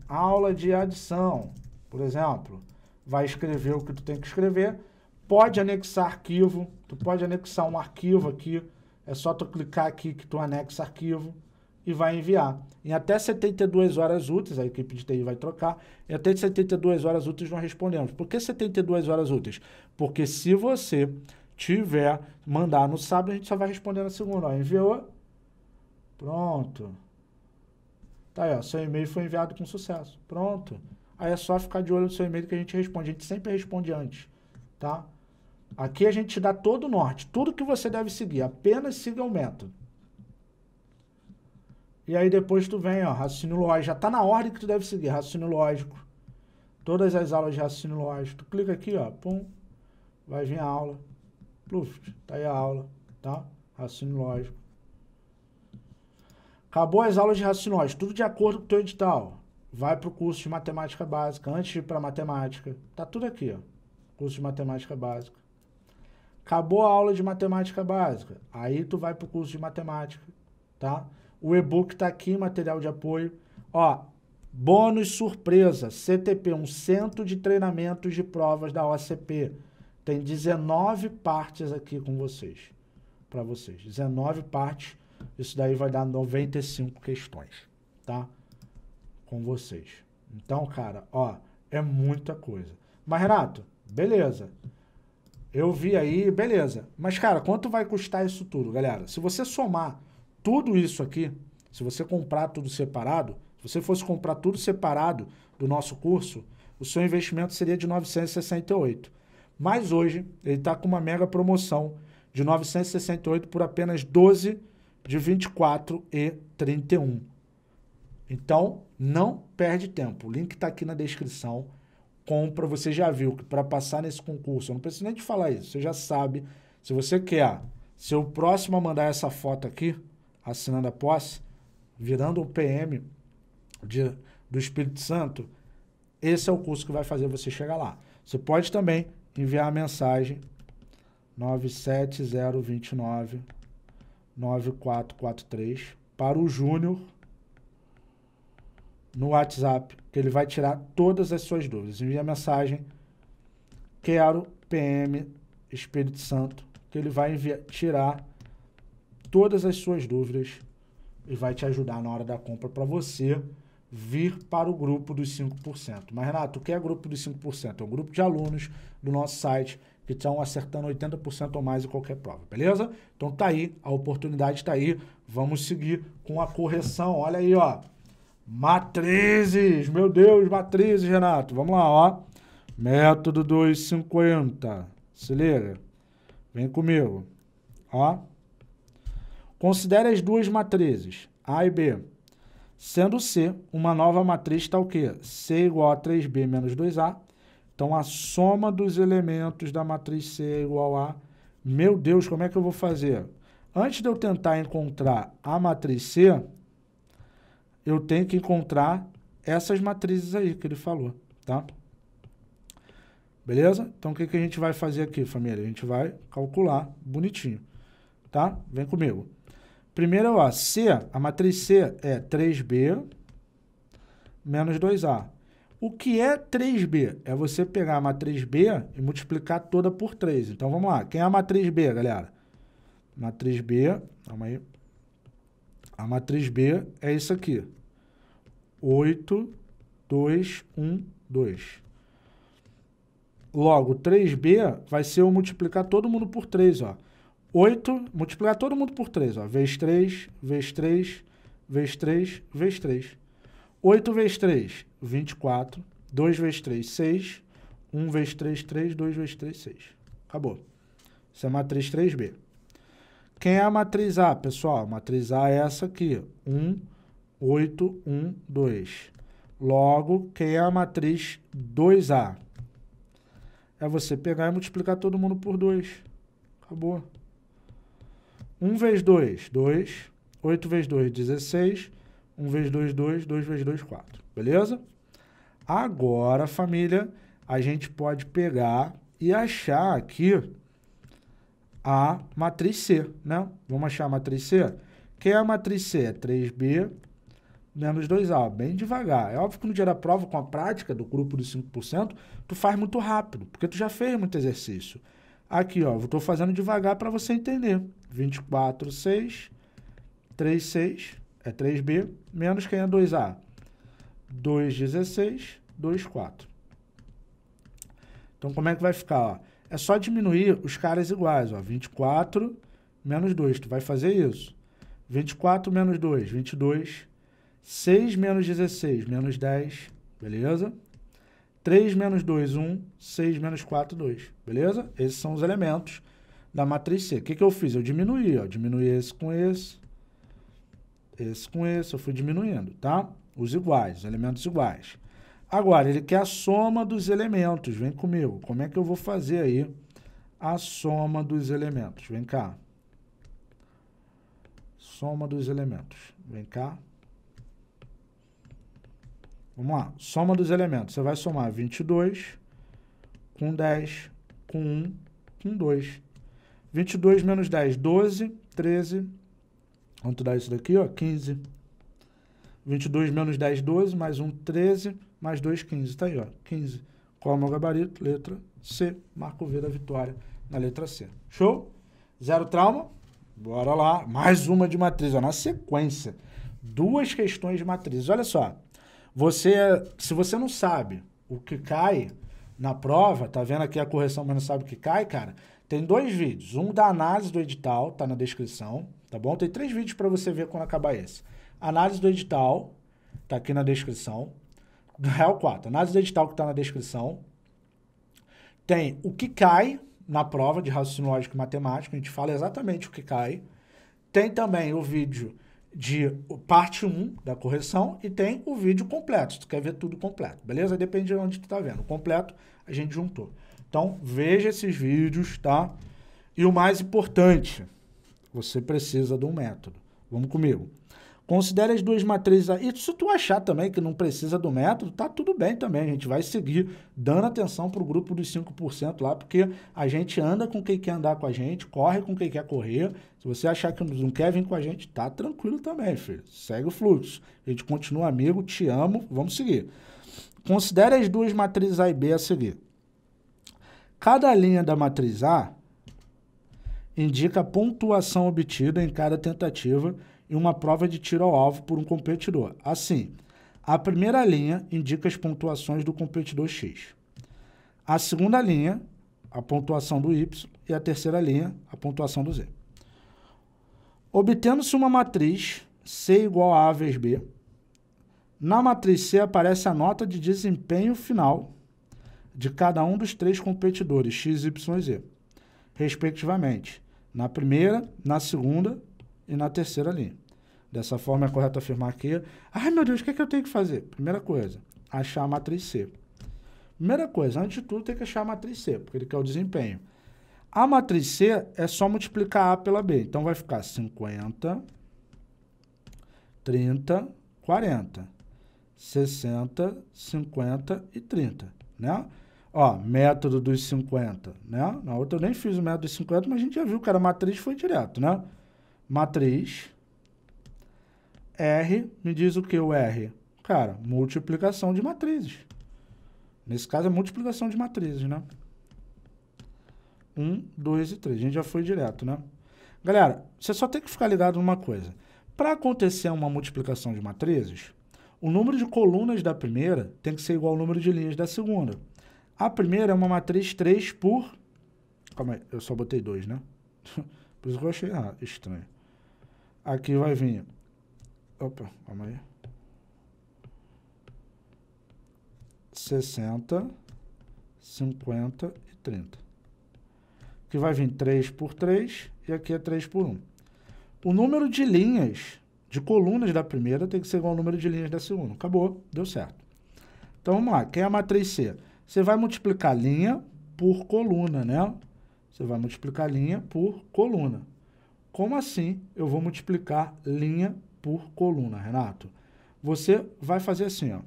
aula de adição, por exemplo. Vai escrever o que tu tem que escrever. Pode anexar arquivo. Tu pode anexar um arquivo aqui. É só tu clicar aqui que tu anexa arquivo e vai enviar. Em até 72 horas úteis, a equipe de TI vai trocar, em até 72 horas úteis nós respondemos. Por que 72 horas úteis? Porque se você tiver, mandar no sábado, a gente só vai responder na segunda. Ó, enviou, pronto. Tá aí, ó, seu e-mail foi enviado com sucesso, pronto. Aí é só ficar de olho no seu e-mail que a gente responde, a gente sempre responde antes, tá? Aqui a gente te dá todo o norte, tudo que você deve seguir, apenas siga o método. E aí depois tu vem, ó, raciocínio lógico, já tá na ordem que tu deve seguir, raciocínio lógico. Todas as aulas de raciocínio lógico, tu clica aqui, ó, pum, vai vir a aula, pluft tá aí a aula, tá? Raciocínio lógico. Acabou as aulas de raciocínio, tudo de acordo com o teu edital. Vai para o curso de matemática básica, antes de ir para matemática. Tá tudo aqui, ó. Curso de matemática básica. Acabou a aula de matemática básica, aí tu vai para o curso de matemática, tá? O e-book está aqui, material de apoio. Ó, bônus surpresa, CTP, um centro de treinamentos de provas da OCP. Tem 19 partes aqui com vocês, para vocês. 19 partes isso daí vai dar 95 questões, tá? Com vocês. Então, cara, ó, é muita coisa. Mas, Renato, beleza. Eu vi aí, beleza. Mas, cara, quanto vai custar isso tudo, galera? Se você somar tudo isso aqui, se você comprar tudo separado, se você fosse comprar tudo separado do nosso curso, o seu investimento seria de 968. Mas hoje ele está com uma mega promoção de 968 por apenas 12 de 24 e 31. Então, não perde tempo. O link está aqui na descrição. Compra, você já viu que para passar nesse concurso, eu não preciso nem te falar isso, você já sabe. Se você quer ser o próximo a mandar essa foto aqui, assinando a posse, virando um PM de, do Espírito Santo, esse é o curso que vai fazer você chegar lá. Você pode também enviar a mensagem 97029 9443 para o Júnior no WhatsApp, que ele vai tirar todas as suas dúvidas. Envie a mensagem quero PM Espírito Santo, que ele vai enviar, tirar todas as suas dúvidas e vai te ajudar na hora da compra para você vir para o grupo dos 5%. Mas, Renato, o que é grupo dos 5%? É um grupo de alunos do nosso site que estão acertando 80% ou mais em qualquer prova, beleza? Então tá aí, a oportunidade tá aí. Vamos seguir com a correção. Olha aí, ó. Matrizes, meu Deus, matrizes, Renato. Vamos lá, ó. Método 250. Se liga. Vem comigo. Ó. Considere as duas matrizes, A e B. Sendo C, uma nova matriz tal tá que C igual a 3B menos 2A então, a soma dos elementos da matriz C é igual a... Meu Deus, como é que eu vou fazer? Antes de eu tentar encontrar a matriz C, eu tenho que encontrar essas matrizes aí que ele falou, tá? Beleza? Então, o que, que a gente vai fazer aqui, família? A gente vai calcular bonitinho, tá? Vem comigo. Primeiro, ó, é C, a matriz C é 3B menos 2A. O que é 3B? É você pegar a matriz B e multiplicar toda por 3. Então vamos lá. Quem é a matriz B, galera? Matriz B, calma aí. A matriz B é isso aqui. 8, 2, 1, 2. Logo, 3B vai ser eu multiplicar todo mundo por 3, ó. 8, multiplicar todo mundo por 3, ó. Vezes 3, vezes 3, vezes 3, vezes 3. 8 vezes 3 24. 2 vezes 3, 6. 1 vezes 3, 3. 2 vezes 3, 6. Acabou. Isso é matriz 3B. Quem é a matriz A, pessoal? A matriz A é essa aqui. 1, 8, 1, 2. Logo, quem é a matriz 2A? É você pegar e multiplicar todo mundo por 2. Acabou. 1 vezes 2, 2. 8 vezes 2, 16. 1 vezes 2, 2. 2 vezes 2, 4. Beleza? Agora, família, a gente pode pegar e achar aqui a matriz C, né? Vamos achar a matriz C? Quem é a matriz C? 3B é menos 2A, bem devagar. É óbvio que no dia da prova, com a prática do grupo de 5%, tu faz muito rápido, porque tu já fez muito exercício. Aqui, ó, estou fazendo devagar para você entender. 24, 6, 3, 6, é 3B, menos quem é 2A? 2,16, 2,4. Então, como é que vai ficar? Ó? É só diminuir os caras iguais. Ó. 24 menos 2, tu vai fazer isso. 24 menos 2, 22. 6 menos 16, menos 10, beleza? 3 menos 2, 1. 6 menos 4, 2, beleza? Esses são os elementos da matriz C. O que, que eu fiz? Eu diminuí, ó. Diminuí esse com esse, esse com esse, eu fui diminuindo, tá? tá? os iguais, os elementos iguais. Agora, ele quer a soma dos elementos. Vem comigo. Como é que eu vou fazer aí a soma dos elementos? Vem cá. Soma dos elementos. Vem cá. Vamos lá. Soma dos elementos. Você vai somar 22 com 10, com 1, com 2. 22 menos 10, 12, 13. Quanto dá isso daqui? Ó, 15. 22 menos 10, 12, mais 1, 13, mais 2, 15. Está aí, ó, 15. Qual é o gabarito? Letra C. Marco V da vitória na letra C. Show? Zero trauma? Bora lá. Mais uma de matriz, ó, na sequência. Duas questões de matriz. Olha só. Você, é, se você não sabe o que cai na prova, tá vendo aqui a correção, mas não sabe o que cai, cara? Tem dois vídeos. Um da análise do edital, tá na descrição, tá bom? Tem três vídeos para você ver quando acabar esse. Análise do edital, tá aqui na descrição. real 4, análise do edital que está na descrição. Tem o que cai na prova de raciocínio lógico e matemática, a gente fala exatamente o que cai. Tem também o vídeo de parte 1 da correção e tem o vídeo completo, se tu quer ver tudo completo, beleza? Depende de onde tu tá vendo. O completo a gente juntou. Então, veja esses vídeos, tá? E o mais importante, você precisa de um método. Vamos comigo. Considere as duas matrizes aí. Se tu achar também que não precisa do método, tá tudo bem também. A gente vai seguir dando atenção para o grupo dos 5% lá, porque a gente anda com quem quer andar com a gente, corre com quem quer correr. Se você achar que não quer vir com a gente, tá tranquilo também, filho. Segue o fluxo. A gente continua amigo, te amo, vamos seguir. Considere as duas matrizes A e B a seguir. Cada linha da matriz A indica a pontuação obtida em cada tentativa em uma prova de tiro ao alvo por um competidor. Assim, a primeira linha indica as pontuações do competidor X. A segunda linha, a pontuação do Y. E a terceira linha, a pontuação do Z. Obtendo-se uma matriz C igual a A vezes B, na matriz C aparece a nota de desempenho final de cada um dos três competidores, X, Y e Z, respectivamente, na primeira, na segunda e na terceira linha. Dessa forma, é correto afirmar que, ai meu Deus, o que, é que eu tenho que fazer? Primeira coisa, achar a matriz C. Primeira coisa, antes de tudo, tem que achar a matriz C, porque ele quer o desempenho. A matriz C é só multiplicar A pela B. Então, vai ficar 50, 30, 40, 60, 50 e 30, né? Ó, método dos 50, né? Na outra eu nem fiz o método dos 50, mas a gente já viu que era matriz foi direto, né? matriz. R me diz o que o R? Cara, multiplicação de matrizes. Nesse caso é multiplicação de matrizes, né? 1, 2 e 3. A gente já foi direto, né? Galera, você só tem que ficar ligado numa coisa. Para acontecer uma multiplicação de matrizes, o número de colunas da primeira tem que ser igual ao número de linhas da segunda. A primeira é uma matriz 3 por... Calma aí, eu só botei 2, né? Por isso que eu achei ah, estranho. Aqui vai vir. Opa, calma aí. 60, 50 e 30. Aqui vai vir 3 por 3 e aqui é 3 por 1. O número de linhas, de colunas da primeira tem que ser igual ao número de linhas da segunda. Acabou, deu certo. Então vamos lá, quem é a matriz C? Você vai multiplicar linha por coluna, né? Você vai multiplicar linha por coluna. Como assim eu vou multiplicar linha por coluna, Renato? Você vai fazer assim, ó.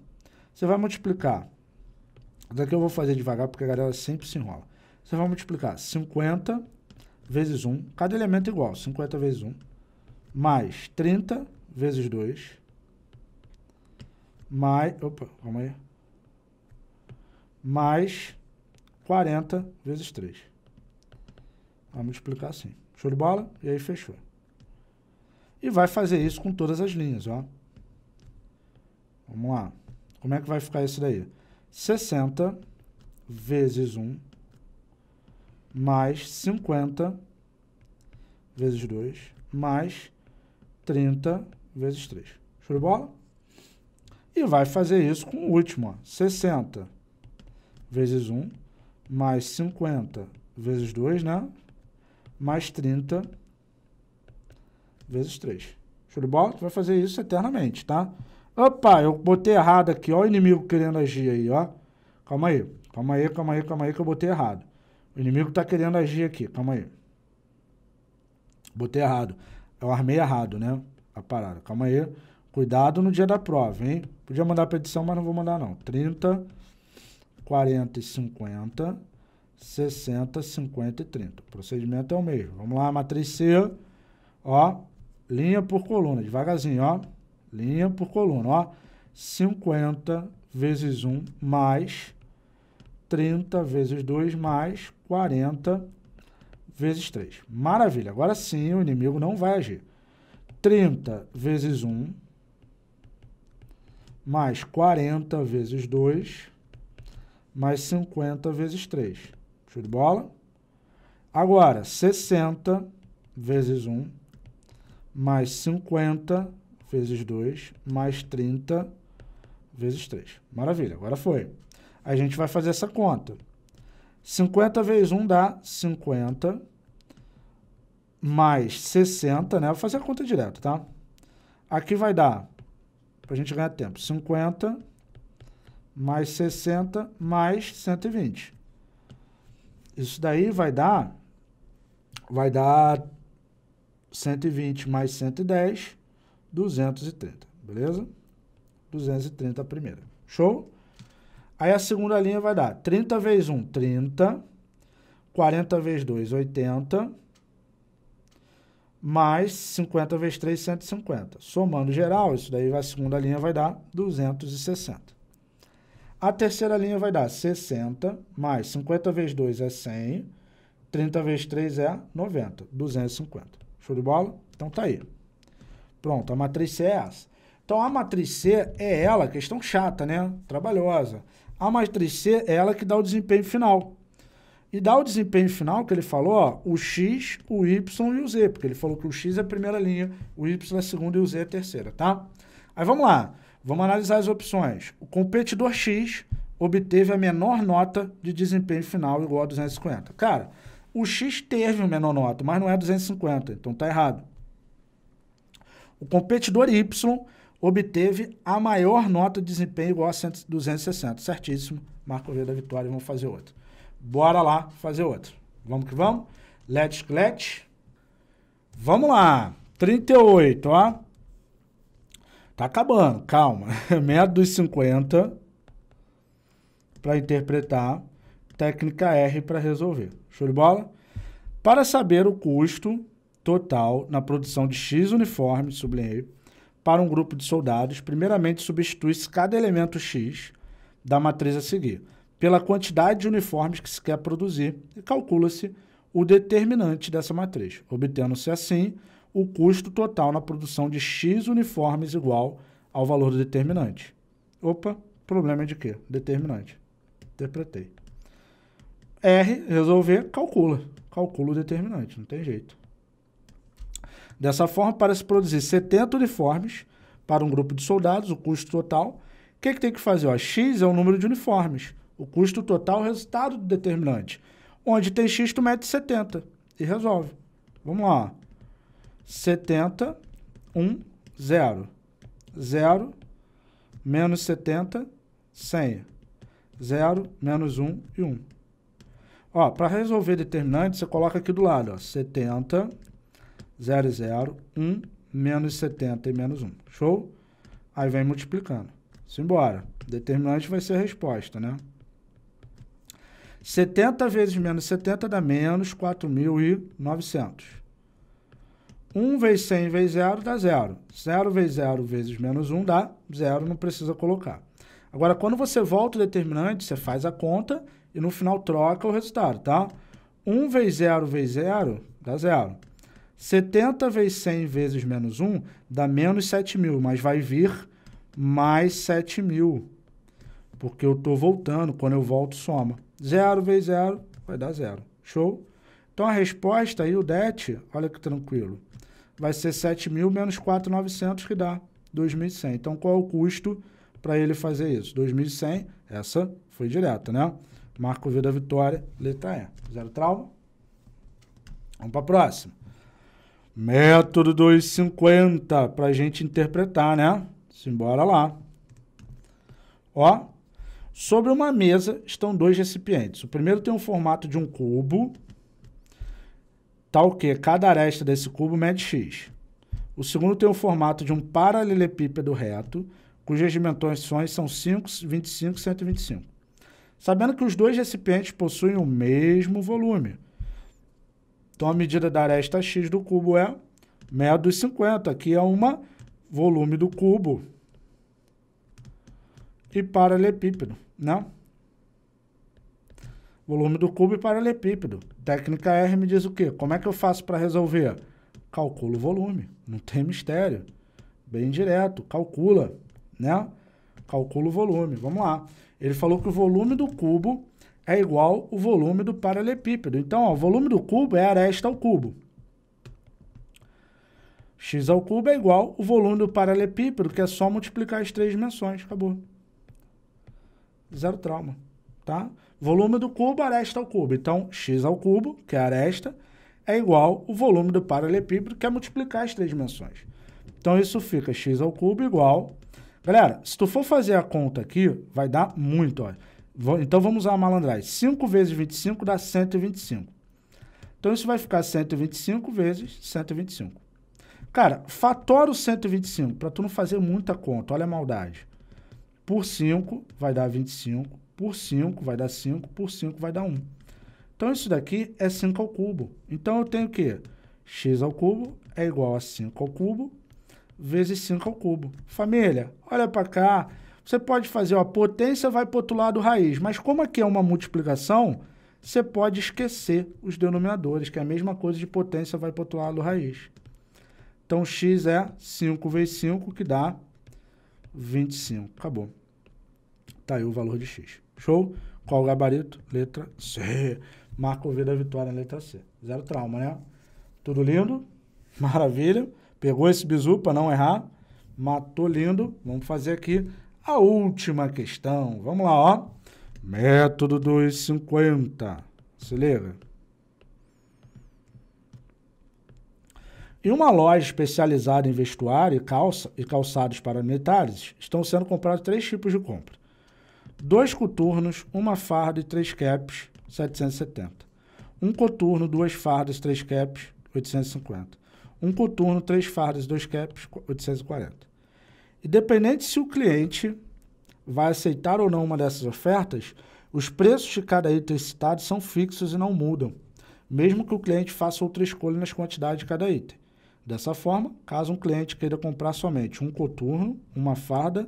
Você vai multiplicar. Daqui eu vou fazer devagar porque a galera sempre se enrola. Você vai multiplicar 50 vezes 1, cada elemento é igual, 50 vezes 1, mais 30 vezes 2, mais, opa, calma aí, mais 40 vezes 3. Vai multiplicar assim. Show de bola? E aí fechou. E vai fazer isso com todas as linhas, ó. Vamos lá. Como é que vai ficar isso daí? 60 vezes 1 mais 50 vezes 2 mais 30 vezes 3. Show de bola? E vai fazer isso com o último, ó. 60 vezes 1 mais 50 vezes 2, né? mais 30 vezes 3. Show de bola? Tu vai fazer isso eternamente, tá? Opa, eu botei errado aqui, ó o inimigo querendo agir aí, ó. Calma aí, calma aí, calma aí, calma aí que eu botei errado. O inimigo tá querendo agir aqui, calma aí. Botei errado. Eu armei errado, né? A parada. Calma aí. Cuidado no dia da prova, hein? Podia mandar a petição, mas não vou mandar não. 30, 40 e 50 60, 50 e 30. O procedimento é o mesmo. Vamos lá, matriz C, ó, linha por coluna, devagarzinho, ó, linha por coluna, ó, 50 vezes 1 mais 30 vezes 2 mais 40 vezes 3. Maravilha, agora sim o inimigo não vai agir. 30 vezes 1 mais 40 vezes 2 mais 50 vezes 3. Show de bola? Agora, 60 vezes 1, mais 50 vezes 2, mais 30 vezes 3. Maravilha, agora foi. A gente vai fazer essa conta. 50 vezes 1 dá 50, mais 60, né? Vou fazer a conta direto, tá? Aqui vai dar, para a gente ganhar tempo, 50 mais 60 mais 120. Isso daí vai dar vai dar 120 mais 110, 230, beleza? 230 a primeira. Show? Aí a segunda linha vai dar 30 vezes 1, 30, 40 vezes 2, 80, mais 50 vezes 3, 150. Somando geral, isso daí a segunda linha vai dar 260. A terceira linha vai dar 60 mais 50 vezes 2 é 100, 30 vezes 3 é 90, 250. Show de bola? Então tá aí. Pronto, a matriz C é essa. Então a matriz C é ela, questão chata, né? Trabalhosa. A matriz C é ela que dá o desempenho final. E dá o desempenho final que ele falou, ó, o x, o y e o z, porque ele falou que o x é a primeira linha, o y é a segunda e o z é a terceira, tá? Aí vamos lá. Vamos analisar as opções. O competidor X obteve a menor nota de desempenho final igual a 250. Cara, o X teve a menor nota, mas não é 250, então tá errado. O competidor Y obteve a maior nota de desempenho igual a 260. Certíssimo. Marco V da vitória. Vamos fazer outro. Bora lá fazer outro. Vamos que vamos? Let's, let's. Vamos lá. 38, ó. Tá acabando, calma. meia dos 50 para interpretar, técnica R para resolver. Show de bola? Para saber o custo total na produção de X uniforme, sublinhei, para um grupo de soldados, primeiramente substitui-se cada elemento X da matriz a seguir pela quantidade de uniformes que se quer produzir e calcula-se o determinante dessa matriz, obtendo-se assim o custo total na produção de X uniformes igual ao valor do determinante. Opa, problema é de quê? Determinante. Interpretei. R, resolver, calcula. Calcula o determinante, não tem jeito. Dessa forma, para se produzir 70 uniformes para um grupo de soldados, o custo total, o que, é que tem que fazer? Ó, X é o número de uniformes. O custo total é o resultado do determinante. Onde tem X, tu mete 70 e resolve. Vamos lá. 70, 1, 0. 0, menos 70, 100. 0, menos 1 e 1. Ó, para resolver determinante, você coloca aqui do lado, ó, 70, 0, 0, 1, menos 70 e menos 1. Show? Aí vem multiplicando. Simbora. Determinante vai ser a resposta, né? 70 vezes menos 70 dá menos 4.900. 1 vezes 100 vezes 0 dá 0. 0 vezes 0 vezes menos 1 dá 0, não precisa colocar. Agora, quando você volta o determinante, você faz a conta e no final troca o resultado, tá? 1 vezes 0 vezes 0 dá 0. 70 vezes 100 vezes menos 1 dá menos 7.000, mas vai vir mais 7.000, porque eu estou voltando, quando eu volto soma. 0 vezes 0 vai dar 0, show? Então a resposta aí, o DET, olha que tranquilo, vai ser 7 mil menos 4.900 que dá 2.100. Então, qual é o custo para ele fazer isso? 2.100, essa foi direta, né? Marco V da vitória, letra E. Zero trauma. Vamos para a próxima. Método 250, para a gente interpretar, né? Simbora lá. Ó, sobre uma mesa estão dois recipientes. O primeiro tem o formato de um cubo tal que cada aresta desse cubo mede x. O segundo tem o formato de um paralelepípedo reto, cujas dimensões são 5, 25 e 125. Sabendo que os dois recipientes possuem o mesmo volume. Então, a medida da aresta x do cubo é meia dos 50, que é uma volume do cubo e paralelepípedo, né? Volume do cubo e paralelepípedo. Técnica R me diz o quê? Como é que eu faço para resolver? Calculo o volume. Não tem mistério. Bem direto. Calcula, né? Calcula o volume. Vamos lá. Ele falou que o volume do cubo é igual o volume do paralelepípedo. Então, o volume do cubo é aresta ao cubo. x ao cubo é igual o volume do paralelepípedo, que é só multiplicar as três dimensões. Acabou. Zero trauma, tá? Volume do cubo, aresta ao cubo. Então, x ao cubo, que é aresta, é igual o volume do paralelepípedo, que é multiplicar as três dimensões. Então, isso fica x ao cubo igual... Galera, se tu for fazer a conta aqui, vai dar muito, ó. Então, vamos usar a malandragem. 5 vezes 25 dá 125. Então, isso vai ficar 125 vezes 125. Cara, fatora o 125, para tu não fazer muita conta. Olha a maldade. Por 5 vai dar 25 por 5 vai dar 5, por 5 vai dar 1. Então, isso daqui é 5 ao cubo. Então, eu tenho que x ao cubo é igual a 5 ao cubo vezes 5 ao cubo. Família, olha para cá. Você pode fazer, ó, potência vai para o outro lado raiz. Mas como aqui é uma multiplicação, você pode esquecer os denominadores, que é a mesma coisa de potência vai para o outro lado raiz. Então, x é 5 vezes 5, que dá 25. Acabou. Está aí o valor de x. Show? Qual o gabarito? Letra C. Marco V da vitória, letra C. Zero trauma, né? Tudo lindo? Maravilha. Pegou esse bizu para não errar. Matou lindo. Vamos fazer aqui a última questão. Vamos lá, ó. Método 250. Se liga. Em uma loja especializada em vestuário e, calça, e calçados para militares, estão sendo comprados três tipos de compra dois coturnos, uma farda e três caps, 770. Um coturno, duas fardas, três caps, 850. Um coturno, três fardas, dois caps, 840. Independente se o cliente vai aceitar ou não uma dessas ofertas, os preços de cada item citado são fixos e não mudam, mesmo que o cliente faça outra escolha nas quantidades de cada item. Dessa forma, caso um cliente queira comprar somente um coturno, uma farda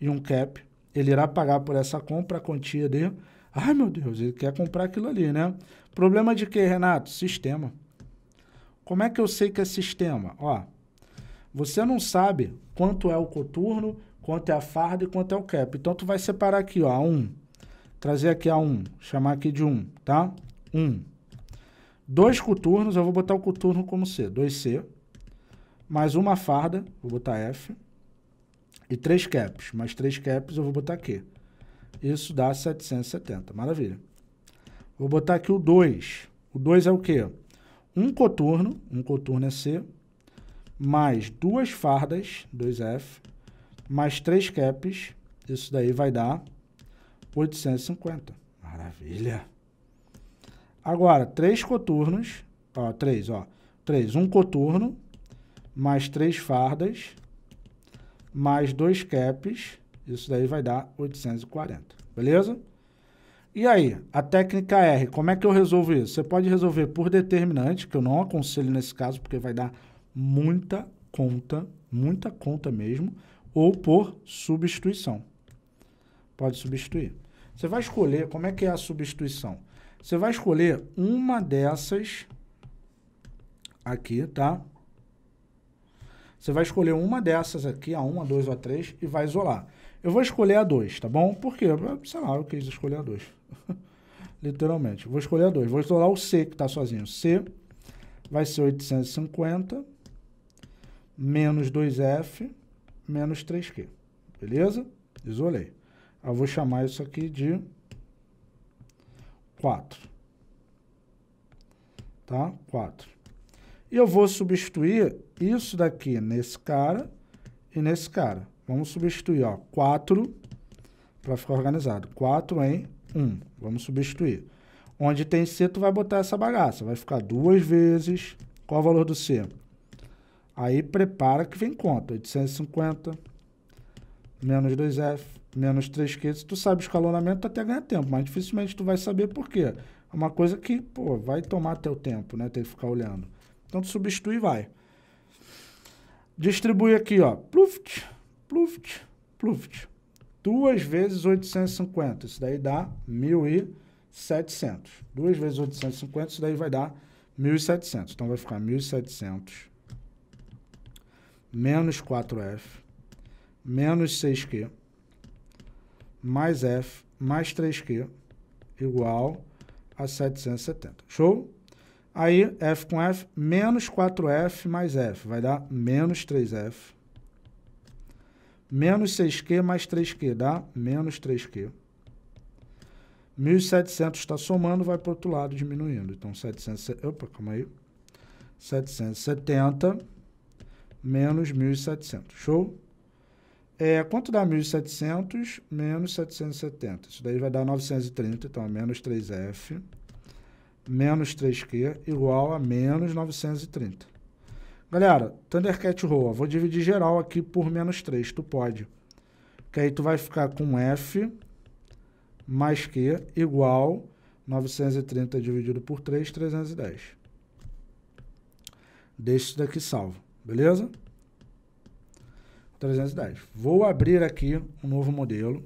e um cap, ele irá pagar por essa compra a quantia de. Ai, meu Deus, ele quer comprar aquilo ali, né? Problema de quê, Renato? Sistema. Como é que eu sei que é sistema? Ó, você não sabe quanto é o coturno, quanto é a farda e quanto é o cap. Então, tu vai separar aqui, ó, A1. Trazer aqui A1, chamar aqui de 1, tá? 1. Dois coturnos, eu vou botar o coturno como C. 2C. Mais uma farda, vou botar F e três caps. Mais três caps eu vou botar aqui. Isso dá 770. Maravilha. Vou botar aqui o 2. O 2 é o quê? Um coturno. Um coturno é C. Mais duas fardas. 2F. Mais três caps. Isso daí vai dar 850. Maravilha. Agora, três coturnos. Ó, três, ó. Três. Um coturno. Mais três fardas mais dois caps, isso daí vai dar 840, beleza? E aí, a técnica R, como é que eu resolvo isso? Você pode resolver por determinante, que eu não aconselho nesse caso, porque vai dar muita conta, muita conta mesmo, ou por substituição. Pode substituir. Você vai escolher, como é que é a substituição? Você vai escolher uma dessas aqui, tá? Você vai escolher uma dessas aqui, a 1, a 2 ou a 3, e vai isolar. Eu vou escolher a 2, tá bom? Por quê? Sei lá, eu quis escolher a 2. Literalmente. Vou escolher a 2. Vou isolar o C, que está sozinho. C vai ser 850 menos 2F menos 3Q. Beleza? Isolei. Eu vou chamar isso aqui de 4. Tá? 4. E eu vou substituir isso daqui nesse cara e nesse cara. Vamos substituir, ó, 4 para ficar organizado. 4 em 1. Vamos substituir. Onde tem C, tu vai botar essa bagaça. Vai ficar duas vezes. Qual é o valor do C? Aí prepara que vem conta. 850 menos 2F menos 3 quintos. Tu sabe o escalonamento até ganha tempo, mas dificilmente tu vai saber por quê. É uma coisa que, pô, vai tomar teu tempo, né? Tem que ficar olhando. Então, tu substitui e vai. Distribui aqui, ó. Pluft, pluft, pluft. Duas vezes 850. Isso daí dá 1.700. Duas vezes 850, isso daí vai dar 1.700. Então, vai ficar 1.700 menos 4F menos 6Q mais F mais 3Q igual a 770. Show? Aí, F com F, menos 4F mais F, vai dar menos 3F. Menos 6Q mais 3Q, dá menos 3Q. 1.700 está somando, vai para o outro lado diminuindo. Então, 700, opa, calma aí. 770 menos 1.700, show? É, quanto dá 1.700 menos 770? Isso daí vai dar 930, então é menos 3F menos 3Q igual a menos 930. Galera, Thundercat Roa, vou dividir geral aqui por menos 3, tu pode. Que aí tu vai ficar com F mais Q igual 930 dividido por 3, 310. Deixa isso daqui salvo, beleza? 310. Vou abrir aqui um novo modelo.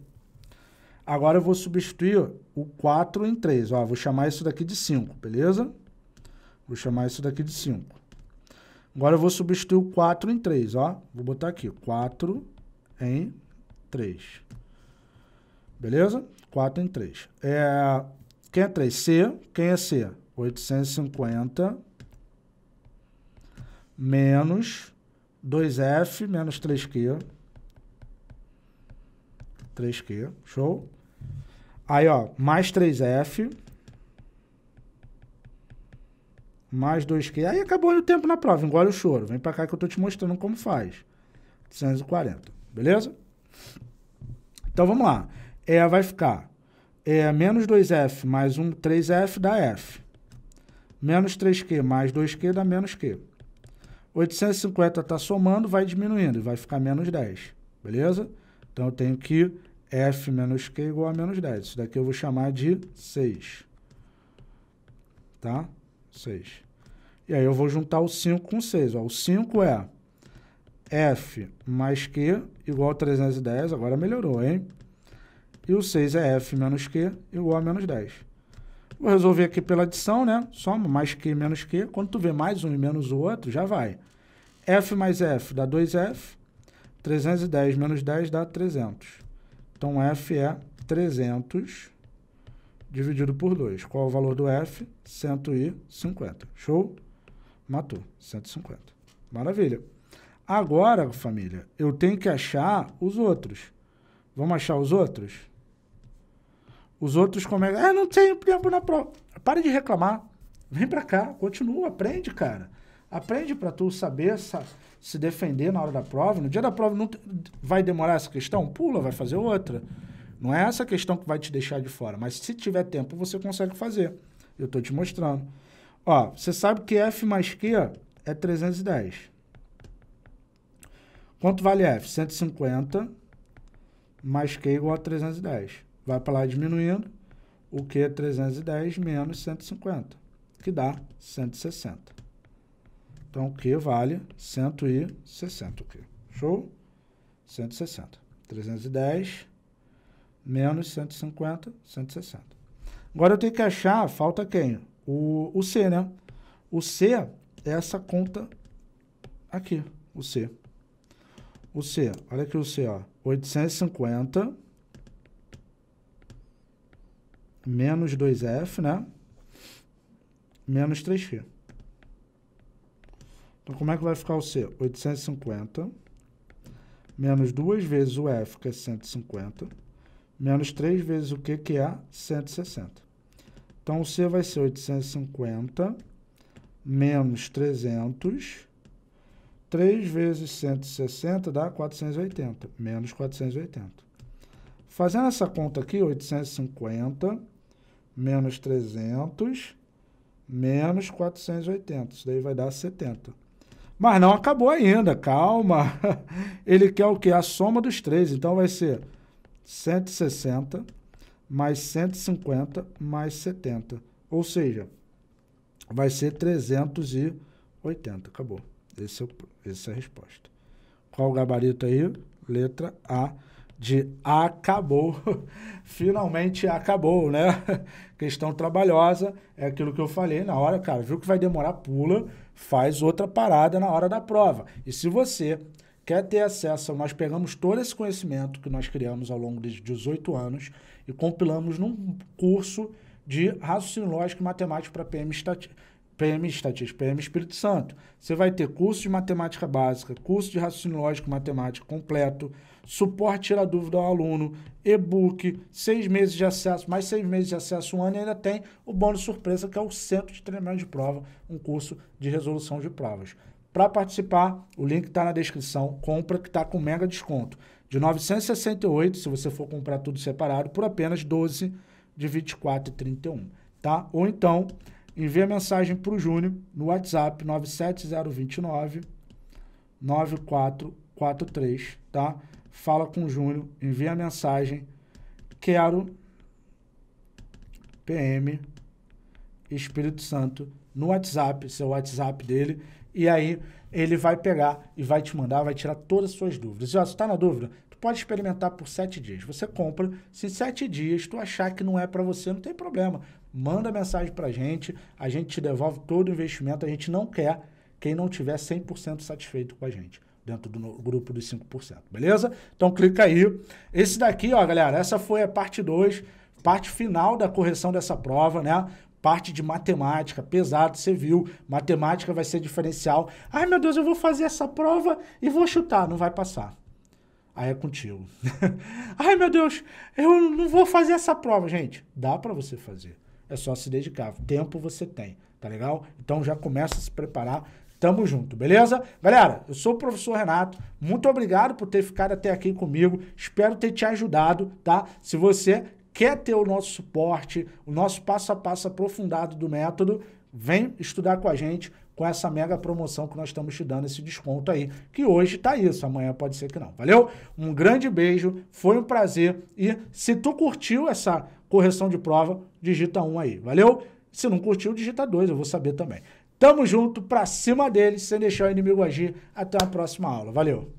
Agora eu vou substituir o 4 em 3. Ó, vou chamar isso daqui de 5, beleza? Vou chamar isso daqui de 5. Agora eu vou substituir o 4 em 3, ó. Vou botar aqui, 4 em 3. Beleza? 4 em 3. É, quem é 3? C. Quem é C? 850 menos 2F menos 3Q 3Q, show? Aí, ó, mais 3F, mais 2Q. Aí acabou o tempo na prova, engole o choro. Vem pra cá que eu tô te mostrando como faz. 840, beleza? Então, vamos lá. É, vai ficar é, menos 2F mais um 3F dá F. Menos 3Q mais 2Q dá menos Q. 850 tá somando, vai diminuindo e vai ficar menos 10, beleza? Então, eu tenho que f menos q igual a menos 10. Isso daqui eu vou chamar de 6. Tá? 6. E aí eu vou juntar o 5 com 6. Ó. O 5 é f mais q igual a 310. Agora melhorou, hein? E o 6 é f menos q igual a menos 10. Vou resolver aqui pela adição, né? Soma mais q menos q. Quando tu vê mais um e menos o outro, já vai. f mais f dá 2f 310 menos 10 dá 300. Então, F é 300 dividido por 2. Qual é o valor do F? 150. Show? Matou. 150. Maravilha. Agora, família, eu tenho que achar os outros. Vamos achar os outros? Os outros como começam... É ah, não tenho tempo na prova. Para de reclamar. Vem para cá. Continua. Aprende, cara. Aprende para tu saber... Sabe? se defender na hora da prova. No dia da prova não vai demorar essa questão? Pula, vai fazer outra. Não é essa questão que vai te deixar de fora, mas se tiver tempo, você consegue fazer. Eu estou te mostrando. Ó, você sabe que F mais Q é 310. Quanto vale F? 150 mais Q é igual a 310. Vai para lá diminuindo. O Q é 310 menos 150, que dá 160. Então, o Q vale 160. Q. Show? 160. 310 menos 150, 160. Agora eu tenho que achar, falta quem? O, o C, né? O C é essa conta aqui, o C. O C, olha aqui o C, ó. 850 menos 2F, né? Menos 3G. Então, como é que vai ficar o C? 850 menos 2 vezes o F, que é 150, menos 3 vezes o Q, que é 160. Então, o C vai ser 850 menos 300, 3 vezes 160 dá 480, menos 480. Fazendo essa conta aqui, 850 menos 300, menos 480, isso daí vai dar 70. Mas não acabou ainda, calma. Ele quer o que? A soma dos três. Então vai ser 160 mais 150 mais 70. Ou seja, vai ser 380. Acabou. Esse é, o, essa é a resposta. Qual o gabarito aí? Letra A de acabou. Finalmente acabou, né? Questão trabalhosa, é aquilo que eu falei na hora, cara. Viu que vai demorar, pula faz outra parada na hora da prova. E se você quer ter acesso, nós pegamos todo esse conhecimento que nós criamos ao longo de 18 anos e compilamos num curso de raciocínio lógico e matemática para PM Estatística. PM Estatística, PM Espírito Santo. Você vai ter curso de matemática básica, curso de raciocínio lógico e matemática completo, suporte tira dúvida ao aluno, e-book, seis meses de acesso, mais seis meses de acesso um ano e ainda tem o bônus surpresa, que é o Centro de Treinamento de Prova, um curso de resolução de provas. Para participar, o link está na descrição, compra que está com mega desconto. De 968, se você for comprar tudo separado, por apenas 12 de 24,31, tá? Ou então, envia mensagem para o Júnior no WhatsApp 97029 9443, tá? fala com o Júnior, envia a mensagem, quero PM Espírito Santo no WhatsApp, seu WhatsApp dele, e aí ele vai pegar e vai te mandar, vai tirar todas as suas dúvidas. E ó, está na dúvida, tu pode experimentar por sete dias. Você compra, se em sete dias tu achar que não é para você, não tem problema. Manda mensagem para a gente, a gente te devolve todo o investimento, a gente não quer quem não tiver 100% satisfeito com a gente dentro do grupo dos 5%, beleza? Então clica aí. Esse daqui, ó, galera, essa foi a parte 2, parte final da correção dessa prova, né? Parte de matemática, pesado, você viu. Matemática vai ser diferencial. Ai, meu Deus, eu vou fazer essa prova e vou chutar. Não vai passar. Aí é contigo. Ai, meu Deus, eu não vou fazer essa prova, gente. Dá para você fazer. É só se dedicar. Tempo você tem, tá legal? Então já começa a se preparar Tamo junto, beleza? Galera, eu sou o professor Renato. Muito obrigado por ter ficado até aqui comigo. Espero ter te ajudado, tá? Se você quer ter o nosso suporte, o nosso passo a passo aprofundado do método, vem estudar com a gente com essa mega promoção que nós estamos te dando, esse desconto aí, que hoje tá isso, amanhã pode ser que não, valeu? Um grande beijo, foi um prazer e se tu curtiu essa correção de prova, digita um aí, valeu? Se não curtiu, digita dois, eu vou saber também. Tamo junto, pra cima deles, sem deixar o inimigo agir. Até a próxima aula. Valeu!